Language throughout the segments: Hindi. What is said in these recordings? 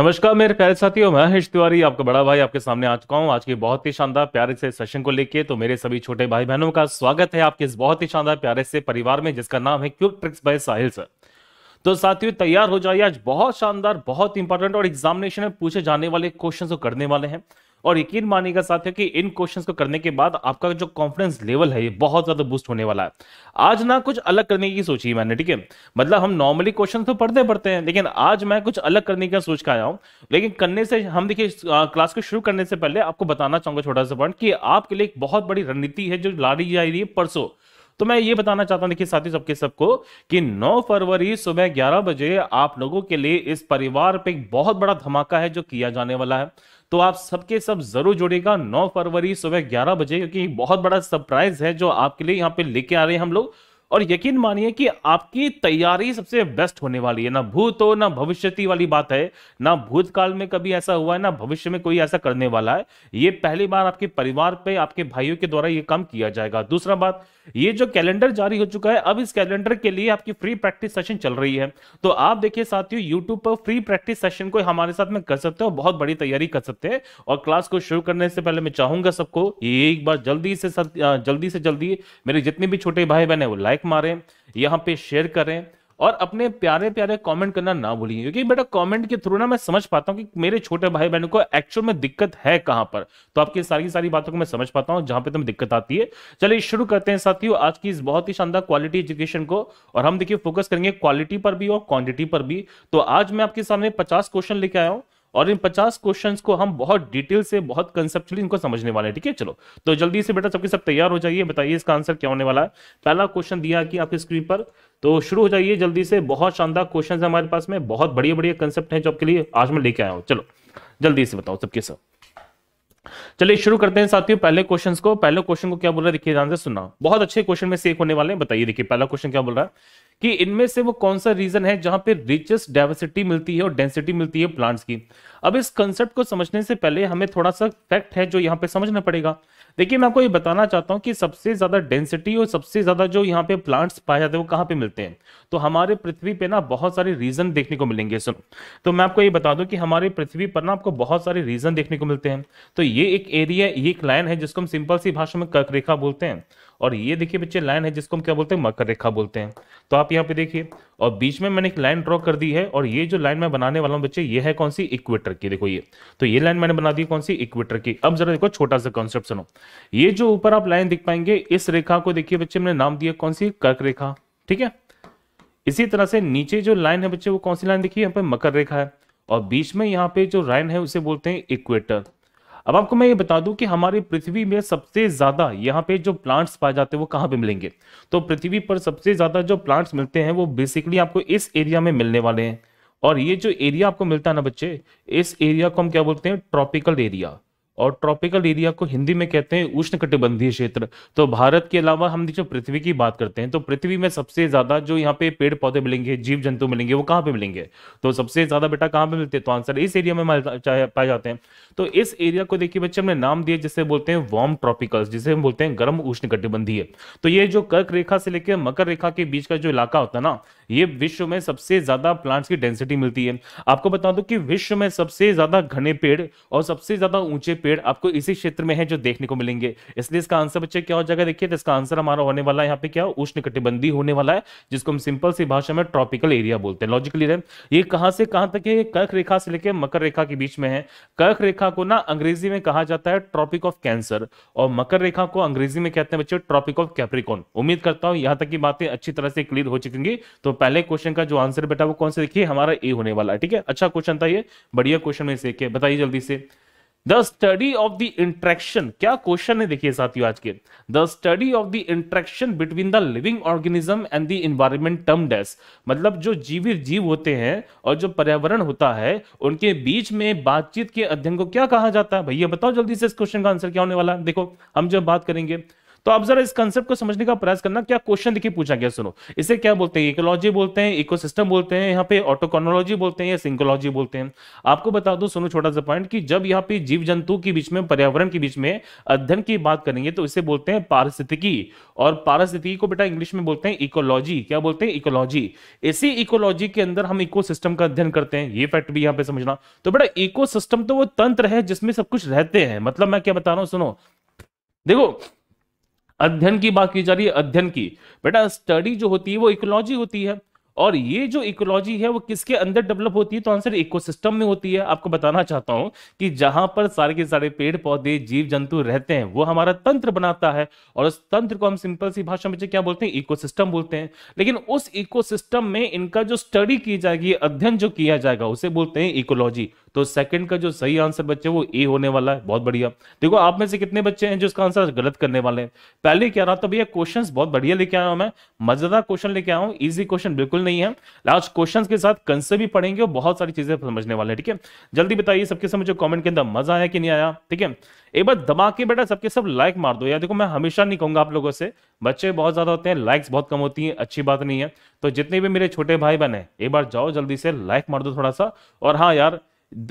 नमस्कार मेरे प्यारे साथियों मैं हिश तिवारी आपका बड़ा भाई आपके सामने आ चुका हूँ आज के बहुत ही शानदार प्यारे से सेशन को लेके तो मेरे सभी छोटे भाई बहनों का स्वागत है आपके इस बहुत ही शानदार प्यारे से परिवार में जिसका नाम है cube tricks by Sahil sir तो साथियों तैयार हो जाइए आज बहुत शानदार बहुत इंपॉर्टेंट और एग्जामिनेशन में पूछे जाने वाले क्वेश्चन करने वाले हैं और यकीन मानिएगा साथियों कि इन क्वेश्चंस को करने के बाद आपका जो कॉन्फिडेंस लेवल है ये बहुत ज्यादा बूस्ट होने वाला है आज ना कुछ अलग करने की सोची मैंने ठीक है मतलब हम नॉर्मली क्वेश्चन तो पढ़ते पढ़ते हैं लेकिन आज मैं कुछ अलग करने का सोच के आया हूँ लेकिन करने से हम देखिए क्लास को शुरू करने से पहले आपको बताना चाहूंगा छोटा सा पॉइंट कि आपके लिए एक बहुत बड़ी रणनीति है जो ला दी जा रही है परसों तो मैं ये बताना चाहता हूं देखिए साथी सबके सबको कि 9 फरवरी सुबह 11 बजे आप लोगों के लिए इस परिवार पे एक बहुत बड़ा धमाका है जो किया जाने वाला है तो आप सबके सब जरूर जुड़ेगा 9 फरवरी सुबह 11 बजे क्योंकि बहुत बड़ा सरप्राइज है जो आपके लिए यहाँ पे लेके आ रहे हैं हम लोग और यकीन मानिए कि आपकी तैयारी सबसे बेस्ट होने वाली है ना भूत हो ना भविष्य वाली बात है ना भूतकाल में कभी ऐसा हुआ है ना भविष्य में कोई ऐसा करने वाला है ये पहली बार आपके परिवार पे आपके भाइयों के द्वारा ये काम किया जाएगा दूसरा बात ये जो कैलेंडर जारी हो चुका है अब इस कैलेंडर के लिए आपकी फ्री प्रैक्टिस सेशन चल रही है तो आप देखिए साथियों यूट्यूब पर फ्री प्रैक्टिस सेशन को हमारे साथ में कर सकते हो बहुत बड़ी तैयारी कर सकते हैं और क्लास को शुरू करने से पहले मैं चाहूंगा सबको एक बार जल्दी से जल्दी से जल्दी मेरे जितने भी छोटे भाई बहन है वो लाइक मारें यहाँ पे शेयर करें और अपने प्यारे प्यारे कमेंट करना ना भूलिए क्योंकि बेटा कमेंट के थ्रू ना मैं समझ पाता हूँ कि मेरे छोटे भाई बहनों को एक्चुअल में दिक्कत है कहां पर तो आपकी सारी सारी बातों को मैं समझ पाता हूँ जहां पे तुम्हें दिक्कत आती है चलिए शुरू करते हैं साथियों आज की इस बहुत ही शानदार क्वालिटी एजुकेशन को और हम देखिए फोकस करेंगे क्वालिटी पर भी और क्वांटिटी पर भी तो आज मैं आपके सामने पचास क्वेश्चन लेके आया हूँ और इन पचास क्वेश्चंस को हम बहुत डिटेल से बहुत कंसेप्चुअली इनको समझने वाले हैं ठीक है चलो तो जल्दी से बेटा सबके सब तैयार हो जाइए बताइए इसका आंसर क्या होने वाला है पहला क्वेश्चन दिया कि आपकी स्क्रीन पर तो शुरू हो जाइए जल्दी से बहुत शानदार क्वेश्चन है हमारे पास में बहुत बढ़िया बढ़िया कंसेप्ट है जो आपके लिए आज मैं लेके आया हूँ चलो जल्दी से बताओ सबके सब चलिए शुरू करते हैं साथियों पहले क्वेश्चंस को पहले क्वेश्चन को क्या बोल रहा है देखिए ध्यान से सुनना बहुत अच्छे क्वेश्चन में से एक होने वाले हैं बताइए देखिए पहला क्वेश्चन क्या बोल रहा है कि इनमें से वो कौन सा रीजन है जहां पे रिचेस्ट डाइवर्सिटी मिलती है और डेंसिटी मिलती है प्लांट्स की अब इस कंसेप्ट को समझने से पहले हमें थोड़ा सा फैक्ट है जो यहाँ पे समझना पड़ेगा देखिए मैं आपको ये बताना चाहता हूँ कि सबसे ज्यादा डेंसिटी और सबसे ज्यादा जो यहाँ पे प्लांट्स पाए जाते हैं वो कहाँ पे मिलते हैं तो हमारे पृथ्वी पे ना बहुत सारे रीजन देखने को मिलेंगे सुन तो मैं आपको ये बता दूं कि हमारे पृथ्वी पर ना आपको बहुत सारे रीजन देखने को मिलते हैं तो ये एक एरिया ये एक लाइन है जिसको हम सिंपल सी भाषा में कर्क रेखा बोलते हैं और ये देखिए बच्चे लाइन है जिसको हम क्या बोलते हैं मकर रेखा बोलते हैं तो आप यहाँ पे देखिए और बीच में मैंने एक लाइन ड्रॉ कर दी है और ये जो लाइन मैं बनाने वाला हूँ बच्चे ये है कौन सी इक्वेटर की देखो ये तो ये लाइन मैंने बना दी कौन सी इक्वेटर की अब जरा देखो छोटा सा कॉन्सेप्ट सुनो ये जो ऊपर आप लाइन दिख पाएंगे इस रेखा को देखिए बच्चे मैंने नाम दिया कौन सी कर्क रेखा ठीक है इसी तरह से नीचे जो लाइन है बच्चे वो कौन सी लाइन देखिए यहाँ पे मकर रेखा है और बीच में यहाँ पे जो लाइन है उसे बोलते हैं इक्वेटर अब आपको मैं ये बता दूं कि हमारी पृथ्वी में सबसे ज्यादा यहाँ पे जो प्लांट्स पाए जाते हैं वो कहाँ पे मिलेंगे तो पृथ्वी पर सबसे ज्यादा जो प्लांट्स मिलते हैं वो बेसिकली आपको इस एरिया में मिलने वाले हैं और ये जो एरिया आपको मिलता है ना बच्चे इस एरिया को हम क्या बोलते हैं ट्रॉपिकल एरिया और ट्रॉपिकल एरिया को हिंदी में कहते हैं उष्ण कटिबंधीय क्षेत्र तो भारत के अलावा हम जो पृथ्वी की बात करते हैं तो पृथ्वी में सबसे ज्यादा जो यहाँ पे पेड़ पौधे मिलेंगे जीव जंतु मिलेंगे वो कहाँ पे मिलेंगे तो सबसे ज्यादा बेटा कहाँ पे मिलते हैं तो आंसर इस एरिया में पाए जाते हैं तो इस एरिया को देखिए बच्चे हमने नाम दिए जिसे बोलते हैं वार्म ट्रॉपिकल जिसे हम बोलते हैं गर्म उष्ण तो ये जो कर्क रेखा से लेकर मकर रेखा के बीच का जो इलाका होता है ना ये विश्व में सबसे ज्यादा प्लांट्स की डेंसिटी मिलती है आपको बता दूं कि विश्व में सबसे ज्यादा घने पेड़ और सबसे ज्यादा ऊंचे पेड़ आपको इसी क्षेत्र में है जो देखने को मिलेंगे इसलिए इसका आंसर बच्चे क्या हो जाएगा देखिए तो इसका आंसर हमारा होने वाला है यहाँ पे क्या उष्ण कटिबंधी होने वाला है जिसको हम सिंपल सी भाषा में ट्रॉपिकल एरिया बोलते हैं लॉजिकली ये कहां से कहां तक है कर्क रेखा से लेकर मकर रेखा के बीच में है कर्क रेखा को ना अंग्रेजी में कहा जाता है ट्रॉपिक ऑफ कैंसर और मकर रेखा को अंग्रेजी में कहते हैं बच्चे ट्रॉपिक ऑफ कैप्रिकॉन उम्मीद करता हूं यहां तक की बातें अच्छी तरह से क्लियर हो चुकी तो तो पहले क्वेश्चन का जो आंसर बेटा वो कौन से देखिए हमारा ए होने वाला है ठीक है अच्छा क्वेश्चन था ये बढ़िया क्वेश्चन में से बताइए जल्दी से the study of the interaction क्या क्वेश्चन है देखिए साथियों आज के the study of the interaction between the living organism and the environment term dash मतलब जो जीवित जीव होते हैं और जो पर्यावरण होता है उनके बीच में बातचीत के अध्ययन को क्या कहा जाता है भैया बताओ जल्दी से इस क्वेश्चन का आंसर क्या होने वाला है देखो हम जब बात करेंगे तो आप जरा इस कंसेप्ट को समझने का प्रयास करना क्या क्वेश्चन देखिए पूछा गया सुनो इसे क्या बोलते हैं इकोलॉजी बोलते हैं इको बोलते हैं यहाँ पे ऑटोकोनोलॉजी बोलते हैं या सिंकोलॉजी बोलते हैं आपको बता दो सुनो छोटा सा पॉइंट कि जब यहाँ पे जीव जंतु के बीच में पर्यावरण के बीच में अध्ययन की बात करेंगे तो इसे बोलते हैं पारिस्थितिकी और पारिस्थितिकी को बेटा इंग्लिश में बोलते हैं इकोलॉजी क्या बोलते हैं इकोलॉजी इसी इकोलॉजी के अंदर हम इको का अध्ययन करते हैं ये फैक्ट भी यहाँ पे समझना तो बेटा इको तो वो तंत्र है जिसमें सब कुछ रहते हैं मतलब मैं क्या बता रहा हूँ सुनो देखो अध्ययन की बात की जा रही है अध्ययन की बेटा स्टडी जो होती है वो इकोलॉजी होती है और ये जो इकोलॉजी है वो किसके अंदर डेवलप होती है तो आंसर इकोसिस्टम में होती है आपको बताना चाहता हूं कि जहां पर सारे के सारे पेड़ पौधे जीव जंतु रहते हैं वो हमारा तंत्र बनाता है और उस तंत्र को हम सिंपल सी भाषा में क्या बोलते हैं इकोसिस्टम बोलते हैं लेकिन उस इकोसिस्टम में इनका जो स्टडी की जाएगी अध्ययन जो किया जाएगा उसे बोलते हैं इकोलॉजी तो सेकंड का जो सही आंसर बच्चे वो ए होने वाला है बहुत बढ़िया देखो आप में से कितने बच्चे हैं जो इसका आंसर गलत करने वाले हैं पहले क्या रहा था भैया क्वेश्चन बहुत बढ़िया लेके आया हूं मैं मजेदार क्वेश्चन लेके आया हूँ इजी क्वेश्चन बिल्कुल नहीं है लास्ट क्वेश्चन के साथ कंसेप्ट भी पढ़ेंगे और बहुत सारी चीजें समझने वाले हैं ठीक है जल्दी बताइए सबके सब मुझे कॉमेंट के अंदर मजा आया कि नहीं आया ठीक है एक बार दबा के बेटा सबके सब लाइक मार दो यार देखो मैं हमेशा नहीं कहूंगा आप लोगों से बच्चे बहुत ज्यादा होते हैं लाइक्स बहुत कम होती हैं अच्छी बात नहीं है तो जितने भी मेरे छोटे भाई बहन हैं एक बार जाओ जल्दी से लाइक मार दो थोड़ा सा और हाँ यार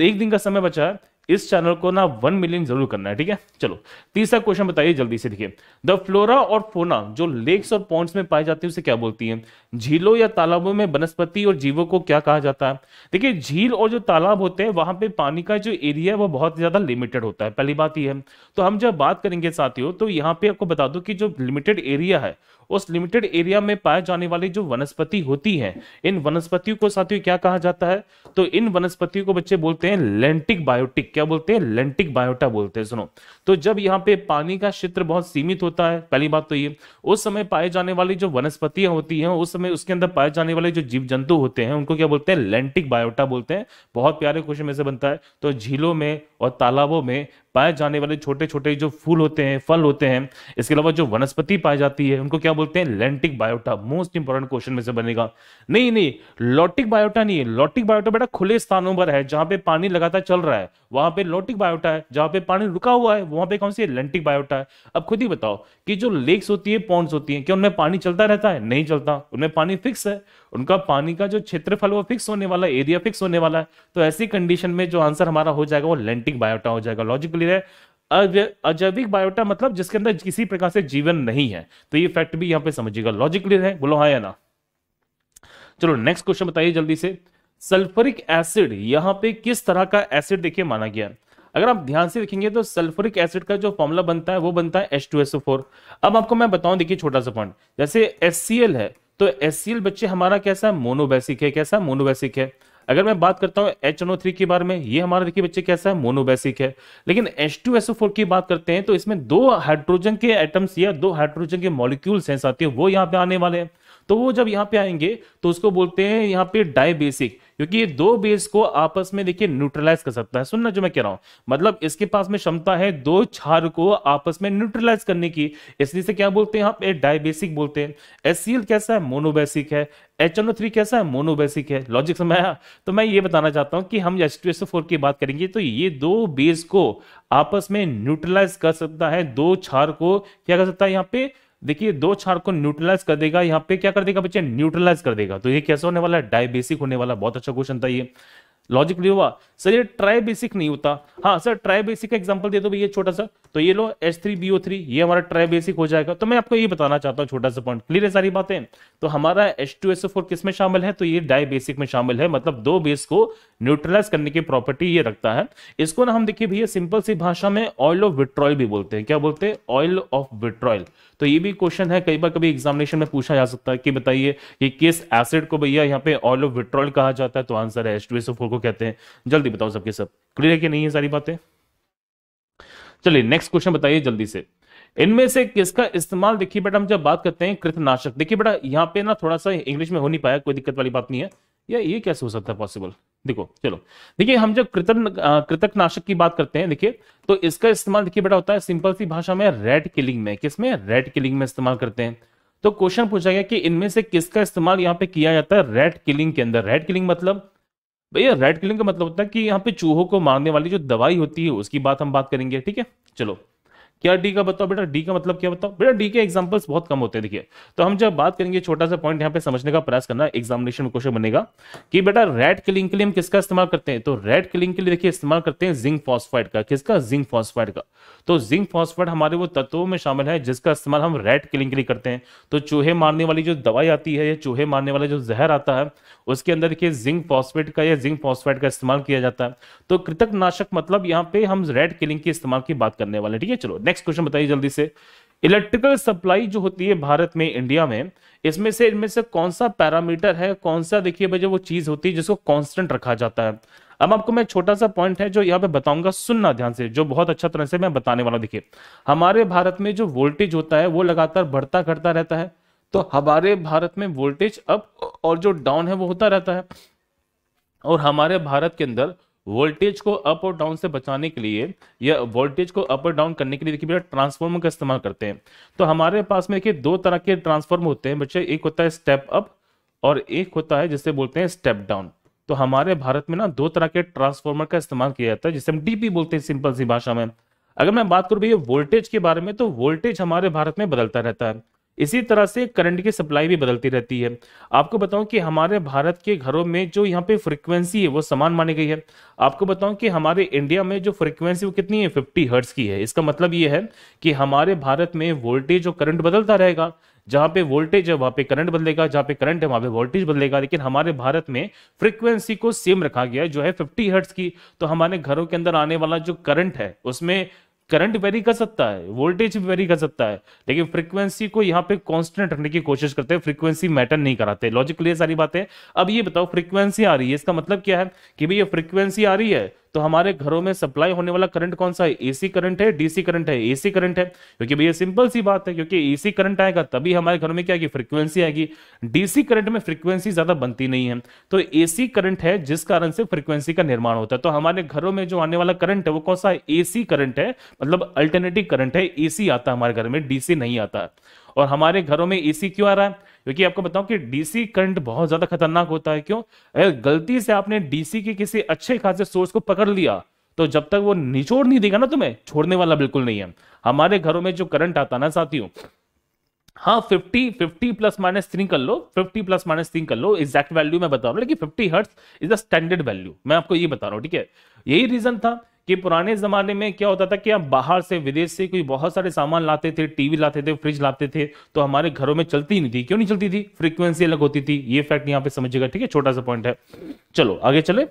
एक दिन का समय बचा है इस चैनल को ना वन मिलियन जरूर करना है ठीक है चलो तीसरा क्वेश्चन बताइए जल्दी से देखिए द फ्लोरा और फोना जो लेक्स और पॉन्ड्स में पाए जाती है उसे क्या बोलती है झीलों या तालाबों में वनस्पति और जीवों को क्या कहा जाता है देखिए झील और जो तालाब होते हैं वहां पे पानी का जो एरिया है वो बहुत ज्यादा लिमिटेड होता है पहली बात यह है तो हम जब बात करेंगे साथियों तो यहाँ पे आपको बता दो कि जो लिमिटेड एरिया है उस लिमिटेड एरिया में पाए जाने वाली जो वनस्पति होती है इन वनस्पतियों को साथियों क्या कहा जाता है तो इन वनस्पतियों को बच्चे बोलते हैं लेंटिक बायोटिक क्या बोलते हैं लेंटिक बायोटा बोलते हैं सुनो तो जब यहाँ पे पानी का क्षेत्र बहुत सीमित होता है पहली बात तो ये उस समय पाए जाने वाली जो वनस्पतियां होती है उस में उसके अंदर पाए जाने वाले जो जीव जंतु होते हैं उनको क्या बोलते हैं लेंटिक बायोटा बोलते हैं बहुत प्यारे क्वेश्चन में से बनता है तो झीलों में और तालाबों में पाए जाने वाले छोटे छोटे जो फूल होते हैं फल होते हैं इसके अलावा जो वनस्पति पाई जाती है उनको क्या बोलते हैं lentic biota most important question में से बनेगा नहीं नहीं लॉटिक बायोटा नहीं है लॉटिक बायोटा बेटा खुले स्थानों पर है जहां पे पानी लगातार चल रहा है वहां पे लॉटिक बायोटा है जहां पे पानी रुका हुआ है वहां पे कौन सी लेंटिक बायोटा है अब खुद ही बताओ कि जो लेक्स होती है पॉन्ड्स होती है क्या उनमें पानी चलता रहता है नहीं चलता उनमें पानी फिक्स है उनका पानी का जो क्षेत्रफल वो फिक्स होने वाला है एरिया फिक्स होने वाला है तो ऐसी कंडीशन में जो आंसर हमारा हो जाएगा वो लेंटिक बायोटा हो जाएगा लॉजिकली है अजैविक बायोटा मतलब जिसके अंदर किसी प्रकार से जीवन नहीं है तो ये फैक्ट भी यहाँ पे समझिएगा लॉजिकली है बोलो हाँ या ना चलो नेक्स्ट क्वेश्चन बताइए जल्दी से सल्फरिक एसिड यहाँ पे किस तरह का एसिड देखिए माना गया अगर आप ध्यान से देखेंगे तो सल्फरिक एसिड का जो फॉर्मूला बनता है वो बनता है H2SO4 अब आपको मैं बताऊं देखिए छोटा सा पॉइंट जैसे HCl है तो एस बच्चे हमारा कैसा है मोनोबैसिक है कैसा मोनोबैसिक है अगर मैं बात करता हूं एच ओ थ्री के बारे में ये हमारा देखिए बच्चे कैसा है मोनोबैसिक है लेकिन एच टू एसओ फोर की बात करते हैं तो इसमें दो हाइड्रोजन के एटम्स या दो हाइड्रोजन के मॉलिक्यूल्स हैं साथियों वो यहाँ पे आने वाले हैं तो वो जब यहाँ पे आएंगे तो उसको बोलते हैं यहाँ पे डाई बेसिक क्योंकि ये दो बेस को आपस में देखिए न्यूट्रलाइज कर सकता है सुनना जो मैं कह रहा हूं मतलब इसके पास में क्षमता है दो छार को आपस में न्यूट्रलाइज करने की इसलिए से क्या बोलते हैं यहाँ पे डायबेसिक बोलते हैं एस कैसा है मोनोबेसिक है एच एन ओ थ्री कैसा है मोनोबेसिक है लॉजिक समझ तो मैं ये बताना चाहता हूं कि हम एच टू एस फोर की बात करेंगे तो ये दो बेस को आपस में न्यूट्रलाइज कर सकता है दो छार को क्या कर सकता है यहाँ पे देखिए दो क्षार को न्यूट्रलाइज कर देगा यहाँ पे क्या कर देगा बच्चे न्यूट्रलाइज कर देगा तो ये कैसे होने वाला है डायबेसिक होने वाला बहुत अच्छा क्वेश्चन था ये लॉजिक क्लियर हुआ सर ये ट्राई बेसिक नहीं होता हाँ सर ट्राई बेसिक का एग्जाम्पल दे दो भैया छोटा सा तो ये लो H three B O three ये हमारा ट्राई बेसिक हो जाएगा तो मैं आपको ये बताना चाहता हूँ छोटा सा पॉइंट क्लियर है सारी बातें तो हमारा H two S O four किस में शामिल है तो ये डाई बेसिक में शामिल है मतलब दो बेस को न्यूट्रलाइज करने की प्रॉपर्टी ये रखता है इसको ना हम देखिए भैया सिंपल सी भाषा में ऑयल ऑफ विट्रॉयल भी बोलते हैं क्या बोलते हैं ऑयल ऑफ विट्रॉयल तो ये भी क्वेश्चन है कई बार कभी एग्जामिनेशन में पूछा जा सकता है कि बताइए कि किस एसिड को भैया यहाँ पे ऑयल ऑफ विट्रॉयल कहा जाता है तो आंसर है एच टू एस फोर को कहते हैं जल्दी बताओ सबके सब क्लियर है कि नहीं है सारी बातें चलिए नेक्स्ट क्वेश्चन बताइए जल्दी से इनमें से किसका इस्तेमाल देखिए बेटा हम जब बात करते हैं कृतनाशक देखिए बेटा यहाँ पे ना थोड़ा सा इंग्लिश में हो नहीं पाया कोई दिक्कत वाली बात नहीं है या ये कैसे हो सकता है पॉसिबल देखो चलो देखिए हम जब कृतन कृतकनाशक की बात करते हैं देखिए तो इसका इस्तेमाल देखिए बेटा होता है सिंपल सी भाषा में रेड किलिंग में किसमें रेड किलिंग में इस्तेमाल करते हैं तो क्वेश्चन पूछा गया कि इनमें से किसका इस्तेमाल यहाँ पे किया जाता है रेड किलिंग के अंदर रेड किलिंग मतलब भैया रेड किलिंग का मतलब होता है कि यहाँ पे चूहों को मारने वाली जो दवाई होती है उसकी बात हम बात करेंगे ठीक है चलो क्या डी का बताओ बेटा डी का मतलब क्या बताओ बेटा डी के एग्जाम्पल्स बहुत कम होते हैं देखिए तो हम जब बात करेंगे छोटा सा पॉइंट यहाँ पे समझने का प्रयास करना एग्जामिनेशन में क्वेश्चन बनेगा कि बेटा रेड किलिंग के लिए हम किसका इस्तेमाल करते हैं तो रेड किलिंग के लिए देखिए इस्तेमाल करते हैं जिंक फॉस्फाइड का किसका जिंक फॉस्फाइड का तो जिंक फॉस्फाइड हमारे वो तत्वों में शामिल है जिसका इस्तेमाल हम रेड किलिंग के लिए करते हैं तो चूहे मारने वाली जो दवाई आती है या चूहे मारने वाला जो जहर आता है उसके अंदर देखिए जिंक फॉस्फेट का या जिंक फॉस्फेट का इस्तेमाल किया जाता है तो कृतकनाशक मतलब यहाँ पे हम रेड किलिंग के इस्तेमाल की बात करने वाले ठीक है चलो नेक्स्ट क्वेश्चन बताइए जल्दी से इलेक्ट्रिकल सप्लाई जो होती है भारत में इंडिया में इसमें से इनमें से कौन सा पैरामीटर है कौन सा देखिए भैया वो चीज होती है जिसको कांस्टेंट रखा जाता है अब आपको मैं छोटा सा पॉइंट है जो यहाँ पे बताऊंगा सुनना ध्यान से जो बहुत अच्छा तरह से मैं बताने वाला देखिए हमारे भारत में जो वोल्टेज होता है वो लगातार बढ़ता घटता रहता है तो हमारे भारत में वोल्टेज अप और जो डाउन है वो होता रहता है और हमारे भारत के अंदर वोल्टेज को अप और डाउन से बचाने के लिए या वोल्टेज को अप और डाउन करने के लिए देखिए बेटा ट्रांसफॉर्मर का इस्तेमाल करते हैं तो हमारे पास में देखिए दो तरह के ट्रांसफॉर्म होते हैं बच्चे एक होता है स्टेप अप और एक होता है जिसे बोलते हैं स्टेप डाउन तो हमारे भारत में ना दो तरह के ट्रांसफॉर्मर का इस्तेमाल किया जाता है जिसे हम डीपी बोलते हैं सिंपल सी भाषा में अगर मैं बात करूँ भैया वोल्टेज के बारे में तो वोल्टेज हमारे भारत में बदलता रहता है इसी तरह से करंट की सप्लाई भी बदलती रहती है आपको बताऊं कि हमारे भारत के घरों में जो यहाँ पे फ्रीक्वेंसी है वो समान मानी गई है आपको बताऊं कि हमारे इंडिया में जो फ्रीक्वेंसी वो कितनी है 50 हर्ट्स की है इसका मतलब ये है कि हमारे भारत में वोल्टेज और करंट बदलता रहेगा जहां पे वोल्टेज है वहां पे करंट बदलेगा जहां पे करंट है वहां पे वोल्टेज बदलेगा लेकिन हमारे भारत में फ्रीक्वेंसी को सेम रखा गया है जो है 50 हर्ट्स की तो हमारे घरों के अंदर आने वाला जो करंट है उसमें करंट वेरी कर सकता है वोल्टेज भी वेरी कर सकता है लेकिन फ्रीक्वेंसी को यहाँ पे कांस्टेंट रखने की कोशिश करते हैं फ्रीक्वेंसी मैटर नहीं कराते लॉजिकली सारी बातें अब ये बताओ फ्रीक्वेंसी आ रही है इसका मतलब क्या है कि भाई ये फ्रीक्वेंसी आ रही है तो हमारे घरों में सप्लाई होने वाला करंट कौन सा है एसी करंट है डीसी करंट है एसी करंट है क्योंकि भैया सिंपल सी बात है क्योंकि एसी करंट आएगा तभी हमारे घरों में क्या आएगी फ्रीक्वेंसी आएगी डीसी करंट में फ्रीक्वेंसी ज्यादा बनती नहीं है तो एसी करंट है जिस कारण से फ्रीक्वेंसी का निर्माण होता है तो हमारे घरों में जो आने वाला करंट है वो कौन सा है एसी करंट है मतलब अल्टरनेटिव करंट है एसी आता है हमारे घर में डीसी नहीं आता और हमारे घरों में एसी क्यों आ रहा है क्योंकि आपको बताऊं कि डीसी करंट बहुत ज्यादा खतरनाक होता है क्यों अगर गलती से आपने डीसी के किसी अच्छे खासे सोर्स को पकड़ लिया तो जब तक वो निचोड़ नहीं देगा ना तुम्हें छोड़ने वाला बिल्कुल नहीं है हमारे घरों में जो करंट आता ना साथियों हाँ 50 50 प्लस माइनस थ्री कर लो 50 प्लस माइनस थ्री कर लो एग्जैक्ट वैल्यू मैं बता रहा हूँ लेकिन 50 hertz is the standard value मैं आपको ये बता रहा हूँ ठीक है यही रीजन था कि पुराने ज़माने में क्या होता था कि आप बाहर से विदेश से कोई बहुत सारे सामान लाते थे टीवी लाते थे फ्रिज लाते थे तो हमारे घरों में चलती नहीं थी क्यों नहीं चलती थी फ्रीक्वेंसी अलग होती थी ये फैक्ट यहाँ पे समझिएगा ठीक है छोटा सा पॉइंट है चलो आगे चले